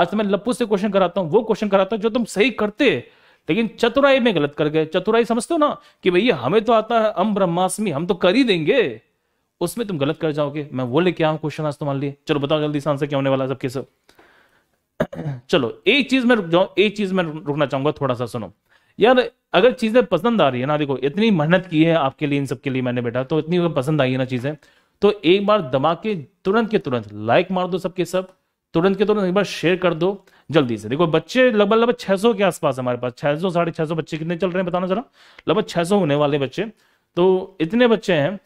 आज तो मैं लप्पू से क्वेश्चन कराता हूँ वो क्वेश्चन कराता हूँ जो तुम सही करते लेकिन चतुराई में गलत कर गए चतुराई समझते हो ना कि भैया हमें तो आता है अम ब्रह्मास्मी हम तो कर ही देंगे उसमें तुम गलत कर जाओगे मैं वो लेके आऊ क्वेश्चन आज तुम्हारे लिए चलो बताओ जल्दी आंसर क्या होने वाला सबके सब चलो एक चीज में रुक जाओ एक चीज में रुकना चाहूंगा थोड़ा सा सुनो यार अगर चीजें पसंद आ रही है ना देखो इतनी मेहनत की है आपके लिए इन सबके लिए मैंने बेटा तो इतनी पसंद आई है ना चीजें तो एक बार दबा के तुरंत के तुरंत लाइक मार दो सबके सब तुरंत के तुरंत एक बार शेयर कर दो जल्दी से देखो बच्चे लगभग लगभग छह के आसपास हमारे पास छह सौ साढ़े सौ बच्चे कितने चल रहे हैं बताना जरा लगभग 600 होने वाले बच्चे तो इतने बच्चे हैं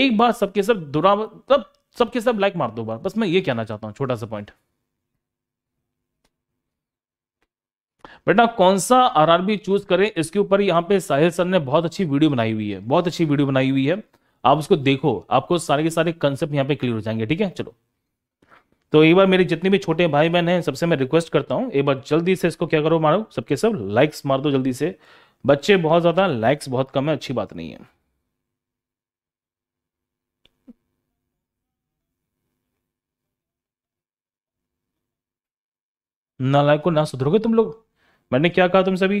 एक बार सबके सब दुरा सब सबके सब लाइक मार दो बार बस मैं ये कहना चाहता हूँ छोटा सा पॉइंट बेटा कौन सा आरआरबी चूज करें इसके ऊपर यहाँ पे साहिल सर ने बहुत अच्छी वीडियो बनाई हुई है बहुत अच्छी वीडियो बनाई हुई है आप उसको देखो आपको सारे के सारे कंसेप्ट यहाँ पे क्लियर हो जाएंगे ठीक है चलो तो एक बार मेरे जितने भी छोटे भाई बहन हैं सबसे मैं रिक्वेस्ट करता हूँ एक बार जल्दी से इसको क्या करो मारो सबके सब लाइक्स मार दो जल्दी से बच्चे बहुत ज़्यादा लाइक्स बहुत कम है अच्छी बात नहीं है ना लाइक को ना सुधरोगे तुम लोग मैंने क्या कहा तुम सभी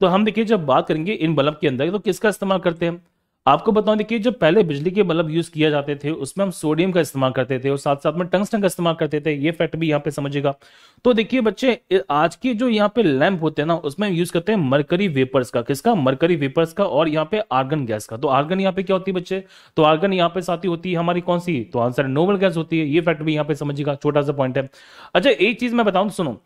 तो हम देखिए जब बात करेंगे इन बल्ब के अंदर तो किसका इस्तेमाल करते हैं आपको बताऊं देखिए जब पहले बिजली के बल्ब यूज किया जाते थे उसमें हम सोडियम का इस्तेमाल करते थे और साथ साथ में टंगस्टन का इस्तेमाल करते थे ये फैक्ट भी यहाँ पे समझेगा तो देखिए बच्चे आज के जो यहाँ पे लैंप होते हैं ना उसमें यूज करते हैं मरकरी वेपर्स का किसका मरकरी वेपर्स का और यहाँ पे आर्गन गैस का तो आर्गन यहाँ पे क्या होती है बच्चे तो आर्गन यहाँ पे साथी होती है हमारी कौन सी तो आंसर नोबल गैस होती है ये फैक्ट भी यहाँ पे समझेगा छोटा सा पॉइंट है अच्छा एक चीज मैं बताऊँ सुनो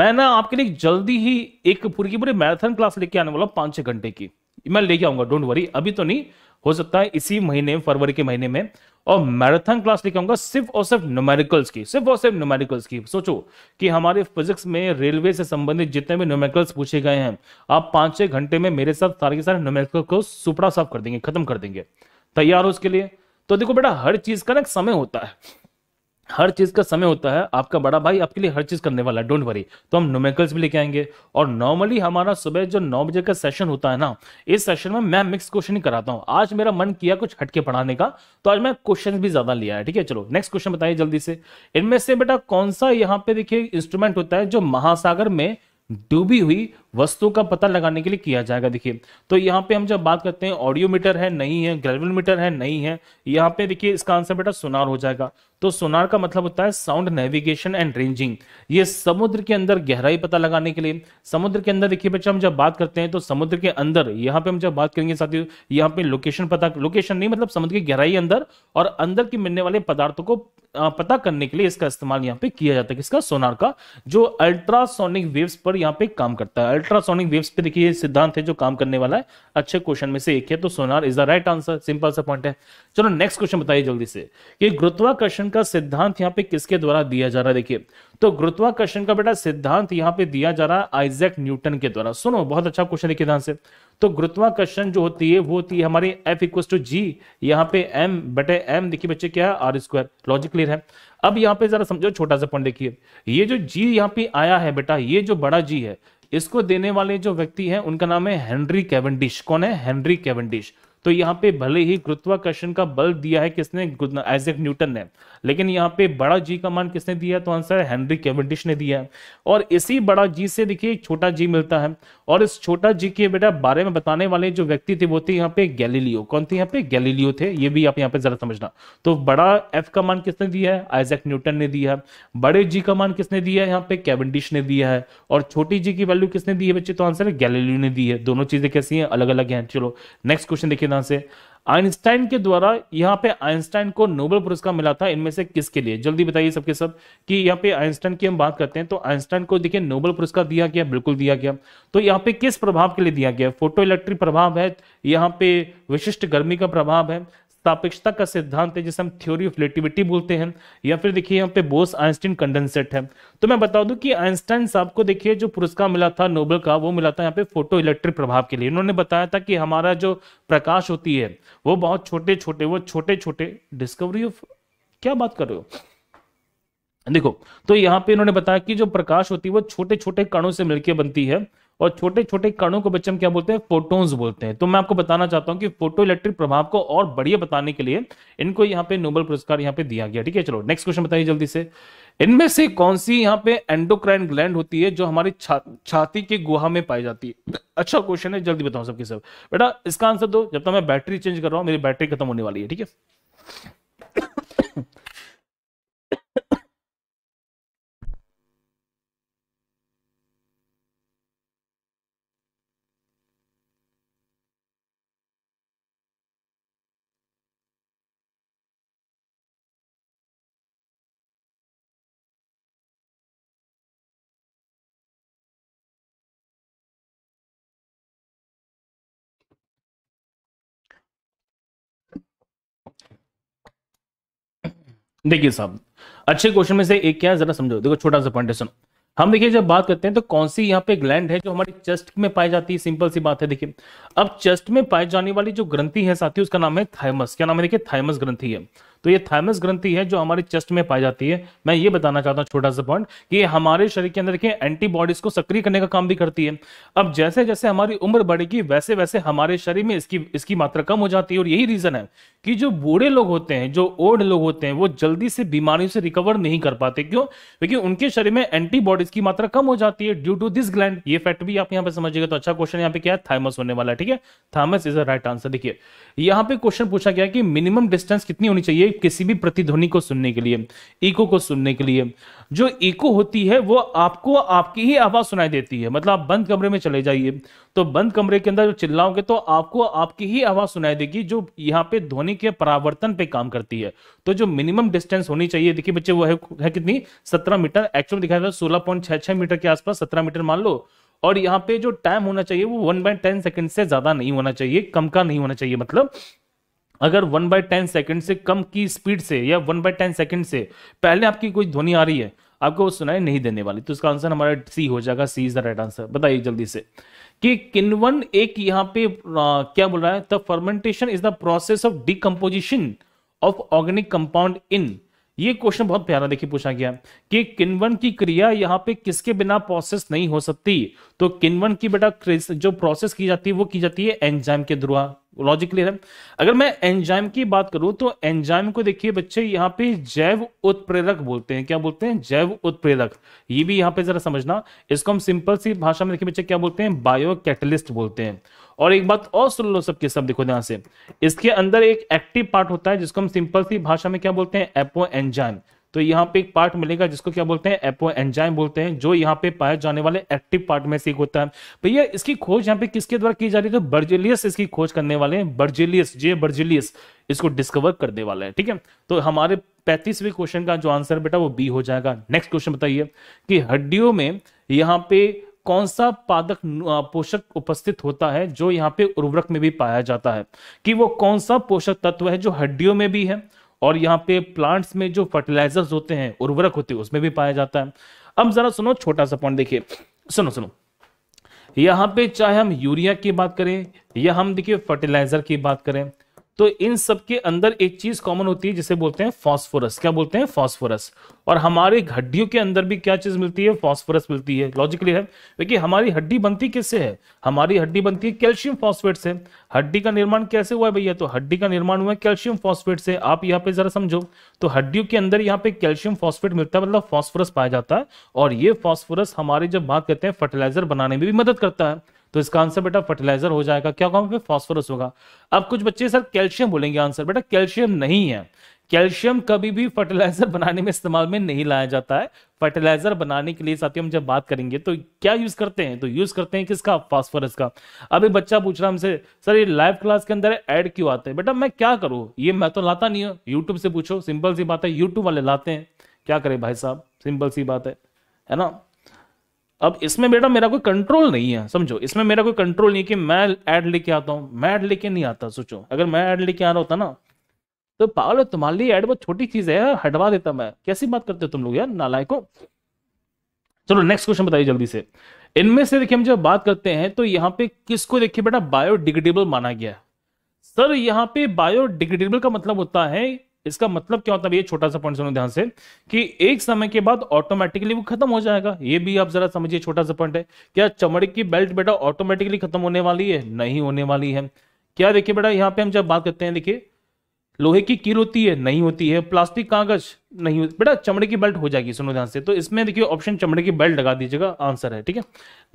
मैं ना आपके लिए जल्दी ही एक पूरी की पूरी मैराथन क्लास लेके आने वाला पांच छह घंटे की मैं लेके आऊंगा डोंट वरी अभी तो नहीं हो सकता है इसी महीने फरवरी के महीने में और मैराथन क्लास लेके आऊंगा सिर्फ और सिर्फ न्यूमेरिकल्स की सिर्फ और सिर्फ न्यूमेरिकल्स की सोचो कि हमारे फिजिक्स में रेलवे से संबंधित जितने भी न्यूमेरिकल्स पूछे गए हैं आप पांच छह घंटे में मेरे साथ सारे के सारे न्यूमेरिकल को सुपड़ा साफ कर देंगे खत्म कर देंगे तैयार हो उसके लिए तो देखो बेटा हर चीज का ना समय होता है हर चीज का समय होता है आपका बड़ा भाई आपके लिए हर चीज करने वाला है डोंट वरी तो हम नोमेकल्स भी लेके आएंगे और नॉर्मली हमारा सुबह जो नौ बजे का सेशन होता है ना इस सेशन में मैं मिक्स क्वेश्चन ही कराता हूँ आज मेरा मन किया कुछ हटके पढ़ाने का तो आज मैं क्वेश्चन भी ज्यादा लिया है ठीक है चलो नेक्स्ट क्वेश्चन बताइए जल्दी से इनमें से बेटा कौन सा यहाँ पे देखिए इंस्ट्रूमेंट होता है जो महासागर में डूबी हुई वस्तु का पता लगाने के लिए किया जाएगा देखिए तो यहाँ पे हम जब बात करते हैं ऑडियो मीटर है नहीं है ग्रेविल मीटर है नहीं है यहाँ पे देखिए इसका आंसर बेटा सुनार हो जाएगा तो सोनार का मतलब होता है साउंड नेविगेशन एंड रेंजिंग ये समुद्र के अंदर गहराई पता लगाने के लिए समुद्र के अंदर देखिए बच्चा हम जब बात करते हैं तो समुद्र के अंदर यहाँ पे हम जब बात करेंगे साथियों यहाँ पे लोकेशन पता लोकेशन नहीं मतलब समुद्र की गहराई अंदर और अंदर के मिलने वाले पदार्थों को पता करने के लिए इसका इस्तेमाल यहाँ पे किया जाता है किसका सोनार का जो अल्ट्रासोनिक वेव्स पर यहाँ पे काम करता है अल्ट्रासोनिक वेव्स पे देखिए सिद्धांत है जो काम करने वाला है अच्छे क्वेश्चन में से एक है तो sonar is the right answer simple सा पॉइंट है चलो नेक्स्ट क्वेश्चन बताइए जल्दी से कि गुरुत्वाकर्षण का सिद्धांत यहाँ पे किसके द्वारा दिया जा रहा है देखिए तो गुरुत्वाकर्षण का बेटा सिद्धांत यहाँ पे दिया जा रहा है आइजैक न्यूटन के द्वारा सुनो बहुत अच्छा क्वेश्चन देखिए ध्यान से तो गुरुत्वाकर्षण जो होती है वो होती है हमारे एफ इक्व टू जी यहाँ पे एम बटे एम देखिए बच्चे क्या है आर स्क्वायर लॉजिक क्लियर है अब यहाँ पे जरा समझो छोटा सा पॉइंट देखिए ये जो जी यहाँ पे आया है बेटा ये जो बड़ा जी है इसको देने वाले जो व्यक्ति है उनका नाम है हेनरी कैवेंडिश कौन है हेनरी कैवेंडिश तो यहाँ पे भले ही गुरुत्वाकर्षण का बल दिया है किसने आइजक न्यूटन ने लेकिन यहाँ पे बड़ा जी का मान किसने दिया तो आंसर हेनरी कैवेंडिश ने दिया है और इसी बड़ा जी से देखिए छोटा जी मिलता है और इस छोटा जी के बेटा बारे में बताने वाले जो व्यक्ति थे वो थे यहाँ पे गैलीलियो कौन थे यहाँ पे गैलीलियो थे ये भी आप यहाँ पे जरा समझना तो बड़ा एफ का मान किसने दिया है आइजक न्यूटन ने दिया है बड़े जी का मान किसने दिया है यहाँ पे कैवेंडिश ने दिया है और छोटी जी की वैल्यू किसने दी है बच्चे तो आंसर गैलीलियो ने दी है दोनों चीजें कैसी है अलग अलग है चलो नेक्स्ट क्वेश्चन देखिए तरह से आइंस्टाइन के द्वारा यहाँ पे आइंस्टाइन को नोबेल पुरस्कार मिला था इनमें से किसके लिए जल्दी बताइए सबके सब कि यहाँ पे आइंस्टाइन की हम बात करते हैं तो आइंस्टाइन को देखिए नोबेल पुरस्कार दिया गया बिल्कुल दिया गया तो यहाँ पे किस प्रभाव के लिए दिया गया फोटो इलेक्ट्रिक प्रभाव है यहाँ पे विशिष्ट गर्मी का प्रभाव है सापेक्षता का सिद्धांत है जिसे हम थ्योरी ऑफ रिलेटिविटी बोलते हैं या फिर देखिए यहाँ पे बोस आइंस्टीन कंडेंसेट है तो मैं बता दूं कि आइंस्टाइन साहब को देखिए जो पुरस्कार मिला था नोबेल का वो मिला था यहाँ पे फोटो इलेक्ट्रिक प्रभाव के लिए उन्होंने बताया था कि हमारा जो प्रकाश होती है वो बहुत छोटे छोटे वो छोटे छोटे डिस्कवरी ऑफ क्या बात कर रहे हो देखो तो यहाँ पे इन्होंने बताया कि जो प्रकाश होती है वो छोटे छोटे कणों से मिलकर बनती है और छोटे छोटे कणों को बच्चे हम क्या बोलते हैं फोटोन्स बोलते हैं तो मैं आपको बताना चाहता हूँ कि फोटो इलेक्ट्रिक प्रभाव को और बढ़िया बताने के लिए इनको यहाँ पे नोबल पुरस्कार यहाँ पे दिया गया ठीक है चलो नेक्स्ट क्वेश्चन बताइए जल्दी से इनमें से कौन सी यहाँ पे एंडोक्राइन ग्लैंड होती है जो हमारी छा, छाती की गुहा में पाई जाती है अच्छा क्वेश्चन है जल्दी बताओ सबके सब बेटा इसका आंसर दो जब तक मैं बैटरी चेंज कर रहा हूँ मेरी बैटरी खत्म होने वाली है ठीक है देखिए साहब अच्छे क्वेश्चन में से एक क्या है जरा समझो देखो छोटा सा पॉइंट है सुनो हम देखिए जब बात करते हैं तो कौन सी यहाँ पे ग्लैंड है जो हमारी चेस्ट में पाई जाती है सिंपल सी बात है देखिए अब चेस्ट में पाई जाने वाली जो ग्रंथि है साथी उसका नाम है थायमस क्या नाम है देखिए थाइमस ग्रंथि है तो ये थायमस ग्रंथि है जो हमारे चेस्ट में पाई जाती है मैं ये बताना चाहता हूँ छोटा सा पॉइंट कि हमारे शरीर के अंदर देखिए एंटीबॉडीज को सक्रिय करने का काम भी करती है अब जैसे जैसे हमारी उम्र बढ़ेगी वैसे वैसे हमारे शरीर में इसकी इसकी मात्रा कम हो जाती है और यही रीजन है कि जो बूढ़े लोग होते हैं जो ओल्ड लोग होते हैं वो जल्दी से बीमारियों से रिकवर नहीं कर पाते क्यों क्योंकि उनके शरीर में एंटीबॉडीज की मात्रा कम हो जाती है ड्यू टू दिस ग्लैंड ये फैक्ट भी आप यहाँ पे समझिएगा तो अच्छा क्वेश्चन यहाँ पे क्या है थाइमस होने वाला है ठीक है thymus is a right answer देखिए यहाँ पे क्वेश्चन पूछा गया कि मिनिमम डिस्टेंस कितनी होनी चाहिए किसी भी प्रतिध्वनि को सुनने के लिए इको को सुनने के लिए जो इको होती है वो आपको आपकी ही आवाज सुनाई देती है मतलब आप बंद कमरे में चले जाइए तो बंद कमरे के अंदर जो चिल्लाओगे तो आपको आपकी ही आवाज सुनाई देगी जो यहाँ पे ध्वनि के परावर्तन पे काम करती है तो जो मिनिमम डिस्टेंस होनी चाहिए देखिए बच्चे वो है, है कितनी सत्रह मीटर एक्चुअल दिखाया था सोलह पॉइंट छह छह मीटर के आसपास सत्रह मीटर मान लो और यहाँ पे जो टाइम होना चाहिए वो वन बाय टेन सेकेंड से ज्यादा नहीं होना चाहिए कम का नहीं होना चाहिए मतलब अगर वन बाई टेन सेकेंड से कम की स्पीड से या वन बाई टेन सेकेंड से पहले आपकी कोई ध्वनि आ रही है आपको वो सुनाई नहीं देने वाली तो इसका आंसर हमारा सी हो जाएगा C is the right answer बताइए जल्दी से कि किनवन एक यहाँ पे आ, क्या बोल रहा है the fermentation is the process of decomposition of organic compound in ये क्वेश्चन बहुत प्यारा देखिए पूछा गया कि किनवन की क्रिया यहाँ पे किसके बिना प्रोसेस नहीं हो सकती तो किनवन की बेटा जो प्रोसेस की जाती है वो की जाती है एंजाइम के द्वारा लॉजिक क्लियर है अगर मैं एंजाइम की बात करूं तो एंजाइम को देखिए बच्चे यहाँ पे जैव उत्प्रेरक बोलते हैं क्या बोलते हैं जैव उत्प्रेरक ये भी यहाँ पे जरा समझना इसको हम सिंपल सी भाषा में देखिए बच्चे क्या बोलते हैं बायो कैटलिस्ट बोलते हैं और एक बात और सुन लो सबके सब देखो ध्यान से इसके अंदर एक एक्टिव पार्ट होता है जिसको हम सिंपल सी भाषा में क्या बोलते हैं एपो एंजाइम तो यहाँ पे एक पार्ट मिलेगा जिसको क्या बोलते हैं एपो एंजाइम बोलते हैं जो यहाँ पे पाए जाने वाले एक्टिव पार्ट में से एक होता है भैया इसकी खोज यहाँ पे किसके द्वारा की जा रही है तो बर्जिलियस इसकी खोज करने वाले हैं बर्जिलियस जे बर्जिलियस इसको डिस्कवर करने वाला है ठीक है तो हमारे पैंतीसवें क्वेश्चन का जो आंसर बेटा वो बी हो जाएगा नेक्स्ट क्वेश्चन बताइए कि हड्डियों में यहाँ पे कौन सा पादक पोषक उपस्थित होता है जो यहाँ पे उर्वरक में भी पाया जाता है कि वो कौन सा पोषक तत्व है जो हड्डियों में भी है और यहाँ पे प्लांट्स में जो फर्टिलाइजर्स होते हैं उर्वरक होते हैं उसमें भी पाया जाता है अब जरा सुनो छोटा सा पॉइंट देखिए सुनो सुनो यहाँ पे चाहे हम यूरिया की बात करें या हम देखिए फर्टिलाइजर की बात करें तो इन सब के अंदर एक चीज कॉमन होती है जिसे बोलते हैं फॉस्फोरस क्या बोलते हैं फॉस्फोरस और हमारे हड्डियों के अंदर भी क्या चीज मिलती है फॉस्फोरस मिलती है लॉजिकली है क्योंकि हमारी हड्डी बनती किससे है हमारी हड्डी बनती है कैल्शियम फॉस्फेट से हड्डी का निर्माण कैसे हुआ है भैया तो हड्डी का निर्माण हुआ है कैल्शियम फॉस्फेट से आप यहाँ पे जरा समझो तो हड्डियों के अंदर यहाँ पे कैल्शियम फॉस्फेट मिलता है मतलब फॉस्फोरस पाया जाता है और ये फॉस्फोरस हमारे जब बात करते हैं फर्टिलाइजर बनाने में भी मदद करता है तो इसका आंसर बेटा फर्टिलाइजर हो जाएगा क्या होगा फॉस्फोरस होगा अब कुछ बच्चे सर कैल्शियम बोलेंगे आंसर बेटा कैल्शियम नहीं है कैल्शियम कभी भी फर्टिलाइजर बनाने में इस्तेमाल में नहीं लाया जाता है फर्टिलाइजर बनाने के लिए साथियों हम जब बात करेंगे तो क्या यूज करते हैं तो यूज करते हैं किसका फास्फोरस का अभी बच्चा पूछ रहा हमसे सर ये लाइव क्लास के अंदर ऐड क्यों आते हैं बेटा मैं क्या करूँ ये मैं तो लाता नहीं हूँ यूट्यूब से पूछो सिंपल सी बात है यूट्यूब वाले लाते हैं क्या करें भाई साहब सिंपल सी बात है है ना अब इसमें बेटा मेरा कोई कंट्रोल नहीं है समझो इसमें मेरा कोई कंट्रोल नहीं कि मैं ऐड लेके आता हूँ मैं ऐड लेके नहीं आता सोचो अगर मैं ऐड लेके आ रहा होता ना तो पागल तुम्हारे लिए ऐड बहुत छोटी चीज है हटवा देता मैं कैसी बात करते हो तुम लोग यार नालायकों चलो नेक्स्ट क्वेश्चन बताइए जल्दी से इनमें से देखिए हम जब बात करते हैं तो यहाँ पे किसको देखिए बेटा बायोडिग्रेडेबल माना गया है सर यहाँ पे बायोडिग्रेडेबल का मतलब होता है इसका मतलब क्या होता है ये छोटा सा पॉइंट सुनो ध्यान से कि एक समय के बाद ऑटोमेटिकली वो खत्म हो जाएगा ये भी आप जरा समझिए छोटा सा पॉइंट है क्या चमड़े की बेल्ट बेटा ऑटोमेटिकली खत्म होने वाली है नहीं होने वाली है क्या देखिए बेटा यहाँ पे हम जब बात करते हैं देखिए लोहे की कील होती है नहीं होती है प्लास्टिक कागज नहीं होती बेटा चमड़े की बेल्ट हो जाएगी सुनो ध्यान से तो इसमें देखिए ऑप्शन चमड़े की बेल्ट लगा दीजिएगा आंसर है ठीक है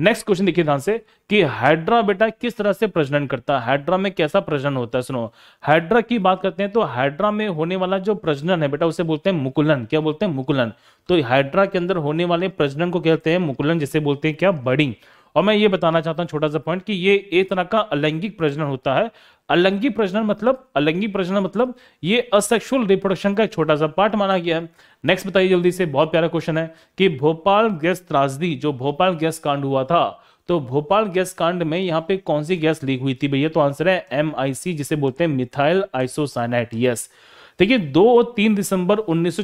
नेक्स्ट क्वेश्चन देखिए ध्यान से कि हाइड्रा बेटा किस तरह से प्रजनन करता है हाइड्रा में कैसा प्रजनन होता है सुनो हाइड्रा की बात करते हैं तो हाइड्रा में होने वाला जो प्रजनन है बेटा उसे बोलते हैं मुकुलन क्या बोलते हैं मुकुलन तो हाइड्रा के अंदर होने वाले प्रजनन को कहते हैं मुकुलन जिसे बोलते हैं क्या बडिंग और मैं ये बताना चाहता हूं छोटा सा पॉइंट कि ये एक तरह का अलैंगिक प्रजनन होता है अलंगी प्रजनन मतलब अलंगी प्रजनन मतलब ये असेक्सुअल रिप्रोडक्शन का एक छोटा सा पार्ट माना गया है नेक्स्ट बताइए जल्दी से बहुत प्यारा क्वेश्चन है कि भोपाल गैस त्रासदी जो भोपाल गैस कांड हुआ था तो भोपाल गैस कांड में यहाँ पे कौन सी गैस लीक हुई थी भैया तो आंसर है एम जिसे बोलते हैं मिथाइल आइसोसाइनाइट यस देखिए दो और तीन दिसंबर उन्नीस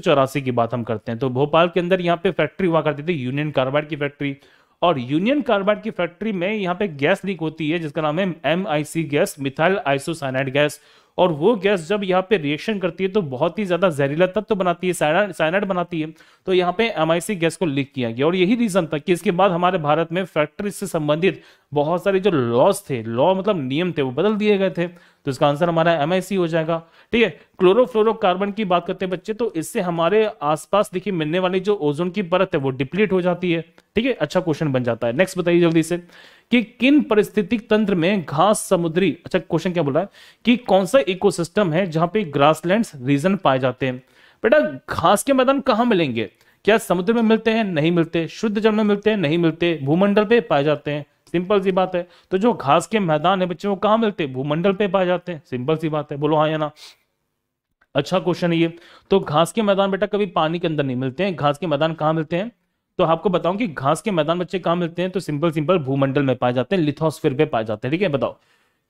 की बात हम करते हैं तो भोपाल के अंदर यहाँ पे फैक्ट्री हुआ करती थी यूनियन कार्बाइड की फैक्ट्री और यूनियन कार्बाइड की फैक्ट्री में यहाँ पे गैस लीक होती है जिसका नाम है M gas methyl isocyanide gas और वो गैस जब यहाँ पे रिएक्शन करती है तो बहुत ही ज्यादा जहरीला तत्व तो बनाती है साइनाइड बनाती है तो यहाँ पे एम गैस को लीक किया गया और यही रीजन था कि इसके बाद हमारे भारत में फैक्ट्री से संबंधित बहुत सारे जो लॉस थे लॉ मतलब नियम थे वो बदल दिए गए थे तो इसका आंसर हमारा एम हो जाएगा ठीक है क्लोरोफ्लोरोकार्बन की बात करते हैं बच्चे तो इससे हमारे आसपास देखिए मिलने वाली जो ओजोन की परत है वो डिप्लीट हो जाती है ठीक है अच्छा क्वेश्चन बन जाता है नेक्स्ट बताइए जल्दी से कि किन परिस्थितिक तंत्र में घास समुद्री अच्छा क्वेश्चन क्या बोला है कि कौन सा इकोसिस्टम है जहां पे ग्रासलैंड्स रीजन पाए जाते हैं बेटा घास के मैदान कहां मिलेंगे क्या समुद्र में मिलते हैं नहीं मिलते शुद्ध जल में मिलते हैं नहीं मिलते भूमंडल पे पाए जाते हैं सिंपल सी बात है तो जो घास के मैदान है बच्चे वो कहां मिलते हैं भूमंडल पे पाए जाते हैं सिंपल सी बात है बोलो हाँ या ना अच्छा क्वेश्चन है ये तो घास के मैदान बेटा कभी पानी के अंदर नहीं मिलते हैं घास के मैदान कहाँ मिलते हैं तो आपको बताऊं कि घास के मैदान बच्चे कहां मिलते हैं तो सिंपल सिंपल भूमंडल में पाए जाते हैं लिथोस्फीयर पे पाए जाते हैं ठीक है बताओ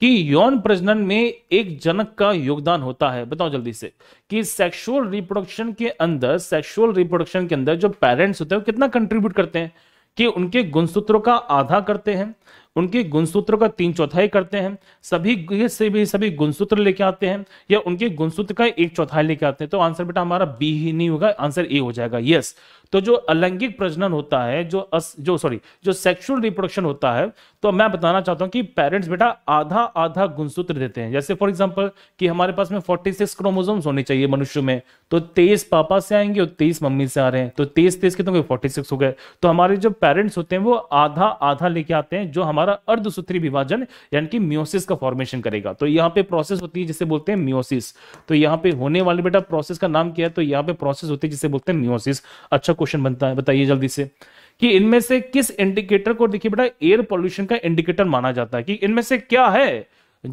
कि यौन प्रजनन में एक जनक का योगदान होता है बताओ जल्दी से कि सेक्सुअल रिप्रोडक्शन के अंदर सेक्सुअल रिप्रोडक्शन के अंदर जो पेरेंट्स होते हैं वो कितना कंट्रीब्यूट करते हैं कि उनके गुणसूत्रों का आधा करते हैं उनके गुणसूत्र का तीन चौथाई करते हैं सभी से भी सभी गुणसूत्र लेके आते हैं या उनके गुणसूत्र का एक चौथाई लेके आते हैं तो आंसर बेटा हमारा बी ही नहीं होगा आंसर ए हो जाएगा यस तो जो अलैंगिक प्रजनन होता है जो अस, जो सॉरी जो सेक्सुअल रिप्रोडक्शन होता है तो मैं बताना चाहता हूँ कि पेरेंट्स बेटा आधा आधा गुणसूत्र देते हैं जैसे फॉर एग्जाम्पल कि हमारे पास में 46 क्रोमोसोम्स होने चाहिए मनुष्य में तो 23 पापा से आएंगे और 23 मम्मी से आ रहे हैं तो 23 23 के तो सिक्स हो गए तो हमारे जो पेरेंट्स होते हैं वो आधा आधा लेके आते हैं जो हमारे हमारा अर्धसूत्री विभाजन यानी कि म्योसिस का फॉर्मेशन करेगा तो यहाँ पे प्रोसेस होती है जिसे बोलते हैं म्योसिस तो यहाँ पे होने वाले बेटा प्रोसेस का नाम क्या है तो यहाँ पे प्रोसेस होती है जिसे बोलते हैं म्योसिस अच्छा क्वेश्चन बनता है बताइए जल्दी से कि इनमें से किस इंडिकेटर को देखिए बेटा एयर पॉल्यूशन का इंडिकेटर माना जाता है कि इनमें से क्या है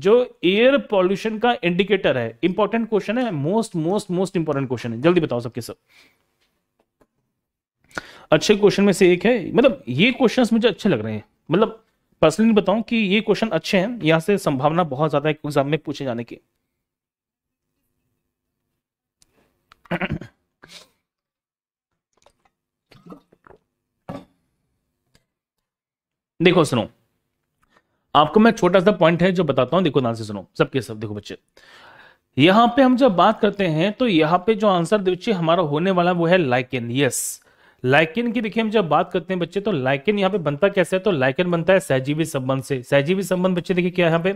जो एयर पॉल्यूशन का इंडिकेटर है इंपॉर्टेंट क्वेश्चन है most most most important question है जल्दी बताओ सबके सब अच्छे क्वेश्चन में से एक है मतलब ये क्वेश्चंस मुझे अच्छे लग रहे हैं मतलब पर्सनली बताऊं कि ये क्वेश्चन अच्छे हैं यहाँ से संभावना बहुत ज्यादा है एग्जाम में पूछे जाने की देखो सुनो आपको मैं छोटा सा पॉइंट है जो बताता हूं देखो ध्यान से सुनो सबके सब देखो बच्चे यहां पे हम जब बात करते हैं तो यहां पे जो आंसर देखिए हमारा होने वाला वो है लाइक एन यस लाइकिन की देखिए हम जब बात करते हैं बच्चे तो लाइकिन यहाँ पे बनता कैसे है तो लाइकिन बनता है सहजीवी संबंध से सहजीवी संबंध बच्चे देखिए क्या यहाँ पे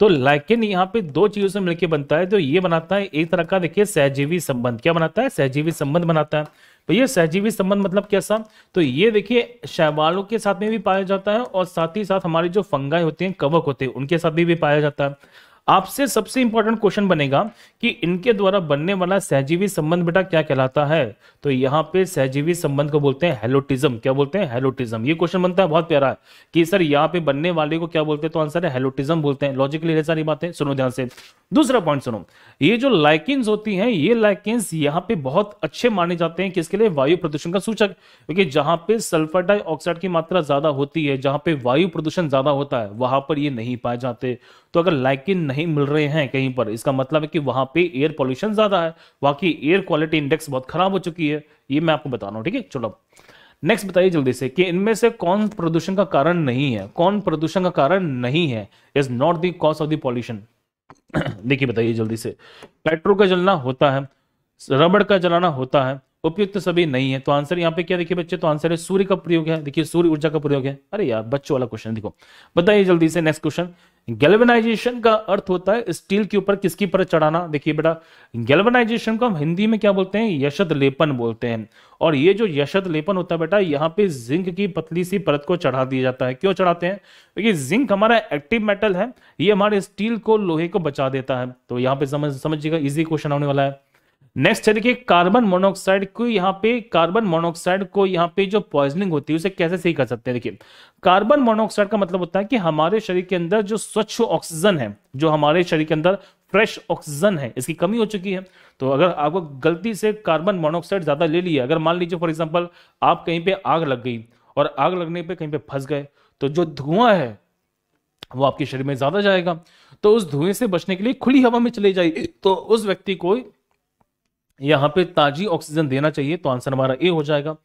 तो लाइकिन यहाँ पे दो चीजों से मिलकर बनता है तो ये बनाता है एक तरह का देखिए सहजीवी संबंध क्या बनाता है सहजीवी संबंध बनाता है तो ये सहजीवी संबंध मतलब कैसा तो ये देखिए शैवालों के साथ में भी पाया जाता है और साथ ही साथ हमारी जो फंगाई होती हैं कवक होते हैं उनके साथ भी, भी पाया जाता है आपसे सबसे इंपॉर्टेंट क्वेश्चन बनेगा कि इनके द्वारा बनने वाला सहजीवी संबंध बेटा क्या कहलाता है तो यहाँ पे सहजीवी संबंध को बोलते हैं हेलोटिज्म क्या बोलते हैं हेलोटिज्म ये क्वेश्चन बनता है बहुत प्यारा है कि सर यहाँ पे बनने वाले को क्या बोलते हैं तो आंसर है हेलोटिज्म बोलते हैं लॉजिकली ये सारी बातें सुनो ध्यान से दूसरा पॉइंट सुनो ये जो लाइकिंस होती है ये लाइकिंस यहाँ पे बहुत अच्छे माने जाते हैं किसके लिए वायु प्रदूषण का सूचक क्योंकि जहां पे सल्फर डाइऑक्साइड की मात्रा ज्यादा होती है जहां पे वायु प्रदूषण ज्यादा होता है वहां पर ये नहीं पाए जाते तो अगर लाइकिन नहीं मिल रहे हैं कहीं पर इसका मतलब है कि वहां पे एयर पोल्यूशन ज्यादा है वहां की एयर क्वालिटी इंडेक्स बहुत खराब हो चुकी है ये मैं आपको बता रहा हूँ ठीक है चलो नेक्स्ट बताइए जल्दी से कि इनमें से कौन प्रदूषण का कारण नहीं है कौन प्रदूषण का कारण नहीं है is not the cause of the pollution देखिए बताइए जल्दी से पेट्रोल का जलना होता है रबड़ का जलाना होता है उपयुक्त सभी नहीं है तो आंसर यहाँ पे क्या देखिए बच्चे तो आंसर है सूर्य का प्रयोग है देखिए सूर्य ऊर्जा का प्रयोग है अरे यार बच्चों वाला क्वेश्चन देखो बताइए जल्दी से नेक्स्ट क्वेश्चन गैल्वेनाइजेशन का अर्थ होता है स्टील के ऊपर किसकी परत चढ़ाना देखिए बेटा गैल्वेनाइजेशन को हम हिंदी में क्या बोलते हैं यशद लेपन बोलते हैं और ये जो यशद लेपन होता है बेटा यहाँ पे जिंक की पतली सी परत को चढ़ा दिया जाता है क्यों चढ़ाते हैं क्योंकि जिंक हमारा एक्टिव मेटल है ये हमारे स्टील को लोहे को बचा देता है तो यहाँ पे समझ समझिएगा इजी क्वेश्चन आने वाला है नेक्स्ट है देखिए कार्बन मोनोऑक्साइड को यहाँ पे कार्बन मोनोऑक्साइड को यहाँ पे जो पॉइजनिंग होती है उसे कैसे सही कर सकते हैं देखिए कार्बन मोनोऑक्साइड का मतलब होता है कि हमारे शरीर के अंदर जो स्वच्छ ऑक्सीजन है जो हमारे शरीर के अंदर फ्रेश ऑक्सीजन है इसकी कमी हो चुकी है तो अगर आपको गलती से कार्बन मोनोऑक्साइड ज्यादा ले लिया अगर मान लीजिए फॉर एग्जाम्पल आप कहीं पे आग लग गई और आग लगने पर कहीं पे फंस गए तो जो धुआं है वो आपके शरीर में ज्यादा जाएगा तो उस धुएं से बचने के लिए खुली हवा में चले जाइए तो उस व्यक्ति को यहाँ पे ताजी ऑक्सीजन देना चाहिए तो आंसर हमारा ए हो जाएगा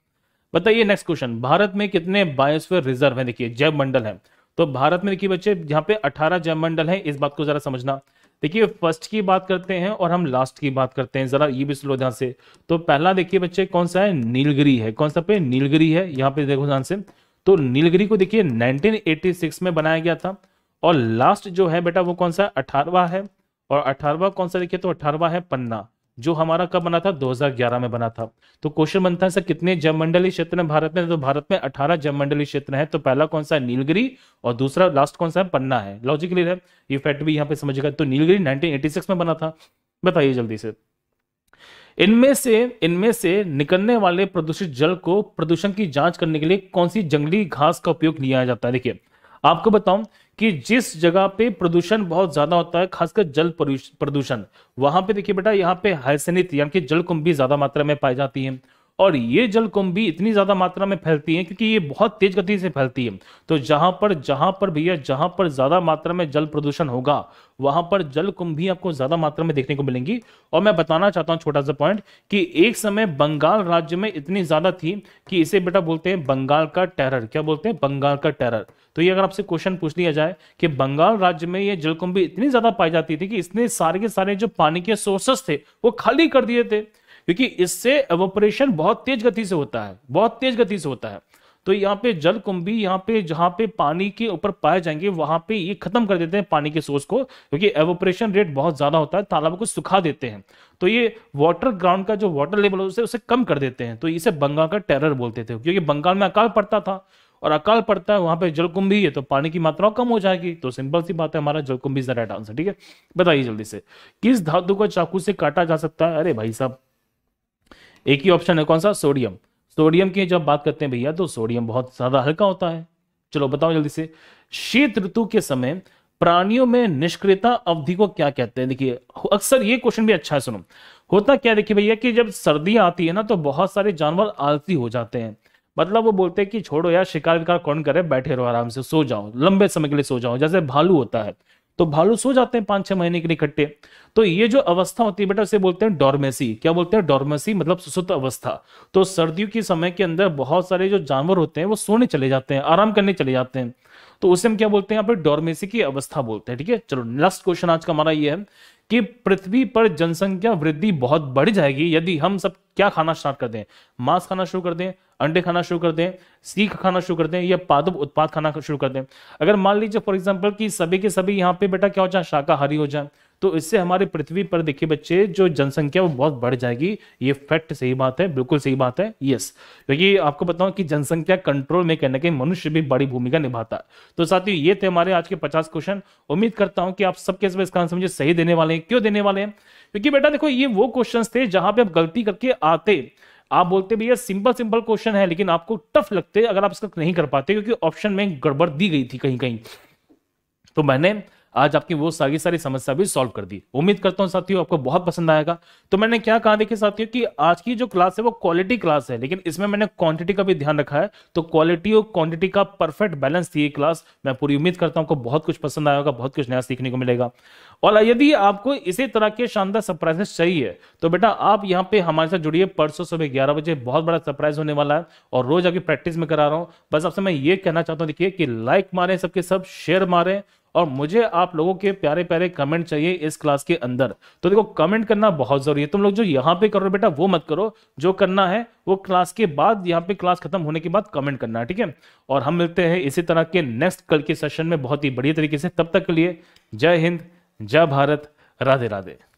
बताइए नेक्स्ट क्वेश्चन भारत में कितने बायोस्फीयर रिजर्व है देखिए जैव मंडल है तो भारत में देखिए बच्चे यहाँ पे 18 जैव मंडल है इस बात को जरा समझना देखिए फर्स्ट की बात करते हैं और हम लास्ट की बात करते हैं जरा ये भी स्लो ध्यान से तो पहला देखिए बच्चे कौन सा है नीलगिरी है कौन सा पे नीलगिरी है यहाँ पे देखो ध्यान से तो नीलगिरी को देखिए 1986 में बनाया गया था और लास्ट जो है बेटा वो कौन सा है अठारवा है और अठारवा कौन सा देखिए तो अठारवा है पन्ना जो हमारा कब बना था 2011 में बना था तो क्वेश्चन बनता है सर कितने जब क्षेत्र हैं भारत में तो भारत में 18 जब क्षेत्र हैं तो पहला कौन सा है नीलगिरी और दूसरा लास्ट कौन सा है पन्ना है लॉजिकली है ये फैक्ट भी यहाँ पे समझेगा तो नीलगिरी नाइनटीन में बना था बताइए जल्दी से इनमें से इनमें से निकलने वाले प्रदूषित जल को प्रदूषण की जांच करने के लिए कौन सी जंगली घास का उपयोग लिया जाता है देखिए आपको बताऊं कि जिस जगह पे प्रदूषण बहुत ज्यादा होता है खासकर जल प्रदूषण वहां पे देखिए बेटा यहाँ पे हाइसेनित यानी कि जल कुंभी ज्यादा मात्रा में पाई जाती है और ये जलकुंभी इतनी ज़्यादा मात्रा में फैलती है क्योंकि ये बहुत तेज गति से फैलती है तो जहां पर जहां पर भैया जहां पर ज़्यादा मात्रा में जल प्रदूषण होगा वहां पर जलकुंभी आपको ज़्यादा मात्रा में देखने को मिलेंगी और मैं बताना चाहता हूँ छोटा सा पॉइंट कि एक समय बंगाल राज्य में इतनी ज़्यादा थी कि इसे बेटा बोलते हैं बंगाल का टेरर क्या बोलते हैं बंगाल का टेरर तो ये अगर आपसे क्वेश्चन पूछ लिया जाए कि बंगाल राज्य में ये जलकुंभी इतनी ज़्यादा पाई जाती थी कि इसने सारे के सारे जो पानी के सोर्सेस थे वो खाली कर दिए थे क्योंकि इससे एवोपरेशन बहुत तेज गति से होता है बहुत तेज गति से होता है तो यहाँ पे जल कुंभी यहाँ पे जहाँ पे पानी के ऊपर पाए जाएंगे वहां पे ये खत्म कर देते हैं पानी के सोर्स को क्योंकि एवोपरेशन रेट बहुत ज्यादा होता है तालाबों को सुखा देते हैं तो ये वाटर ग्राउंड का जो वाटर लेवल होता है उसे कम कर देते हैं तो इसे बंगाल का टेरर बोलते थे क्योंकि बंगाल में अकाल पड़ता था और अकाल पड़ता है वहां पे जलकुंभी है तो पानी की मात्रा कम हो जाएगी तो सिंपल सी बात है हमारा जलकुंभी इज द राइट आंसर ठीक है बताइए जल्दी से किस धातु को चाकू से काटा जा सकता है अरे भाई साहब एक ही ऑप्शन है कौन सा सोडियम सोडियम की जब बात करते हैं भैया तो सोडियम बहुत ज्यादा हल्का होता है चलो बताओ जल्दी से शीत ऋतु के समय प्राणियों में निष्क्रियता अवधि को क्या कहते हैं देखिए अक्सर ये क्वेश्चन भी अच्छा है सुनो होता क्या देखिए भैया कि जब सर्दियां आती है ना तो बहुत सारे जानवर आलसी हो जाते हैं मतलब वो बोलते हैं कि छोड़ो यार शिकार विकार कौन करे बैठे रहो आराम से सो जाओ लंबे समय के लिए सो जाओ जैसे भालू होता है तो भालू सो जाते हैं पांच छह महीने के लिए इकट्ठे तो ये जो अवस्था होती है बेटा उसे बोलते हैं डॉर्मेसी क्या बोलते हैं डॉर्मेसी मतलब सुसुप्त अवस्था तो सर्दियों के समय के अंदर बहुत सारे जो जानवर होते हैं वो सोने चले जाते हैं आराम करने चले जाते हैं तो उसे हम क्या बोलते हैं यहाँ डोरमेसी की अवस्था बोलते हैं ठीक है चलो नेक्स्ट क्वेश्चन आज का हमारा ये है कि पृथ्वी पर जनसंख्या वृद्धि बहुत बढ़ जाएगी यदि हम सब क्या खाना स्टार्ट कर दें मांस खाना शुरू कर दें अंडे खाना शुरू कर दें सीख खाना शुरू कर दें या पादप उत्पाद खाना शुरू कर दें अगर मान लीजिए फॉर एग्जाम्पल कि सभी के सभी यहाँ पे बेटा क्या हो जाए शाकाहारी हो जाए तो इससे हमारे पृथ्वी पर देखिए बच्चे जो जनसंख्या वो बहुत बढ़ जाएगी ये फैक्ट सही बात है बिल्कुल सही बात है यस क्योंकि आपको बताऊं कि जनसंख्या कंट्रोल में कहने के मनुष्य भी बड़ी भूमिका निभाता है तो साथियों ये थे हमारे आज के पचास क्वेश्चन उम्मीद करता हूं कि आप सबके सब इसका आंसर मुझे सही देने वाले हैं क्यों देने वाले हैं क्योंकि बेटा देखो ये वो क्वेश्चन थे जहां पे आप गलती करके आते आप बोलते भैया सिंपल सिंपल क्वेश्चन है लेकिन आपको टफ लगते अगर आप इसका नहीं कर पाते क्योंकि ऑप्शन में गड़बड़ दी गई थी कहीं कहीं तो मैंने आज आपकी वो सारी सारी समस्या भी सॉल्व कर दी उम्मीद करता हूँ साथियों आपको बहुत पसंद आएगा तो मैंने क्या कहा देखिए साथियों कि आज की जो क्लास है वो क्वालिटी क्लास है लेकिन इसमें मैंने क्वांटिटी का भी ध्यान रखा है तो क्वालिटी और क्वांटिटी का परफेक्ट बैलेंस थी ये क्लास मैं पूरी उम्मीद करता हूँ आपको बहुत कुछ पसंद आएगा बहुत कुछ नया सीखने को मिलेगा और यदि आपको इसी तरह के शानदार सरप्राइजेस चाहिए तो बेटा आप यहाँ पे हमारे साथ जुड़िए परसों सुबह ग्यारह बजे बहुत बड़ा सरप्राइज होने वाला है और रोज आपकी प्रैक्टिस में करा रहा हूँ बस आपसे मैं ये कहना चाहता हूँ देखिए कि लाइक मारे सबके सब शेयर मारे और मुझे आप लोगों के प्यारे प्यारे कमेंट चाहिए इस क्लास के अंदर तो देखो कमेंट करना बहुत जरूरी है तुम लोग जो यहाँ पे करो बेटा वो मत करो जो करना है वो क्लास के बाद यहाँ पे क्लास खत्म होने के बाद कमेंट करना है ठीक है और हम मिलते हैं इसी तरह के नेक्स्ट कल के सेशन में बहुत ही बढ़िया तरीके से तब तक के लिए जय हिंद जय भारत राधे राधे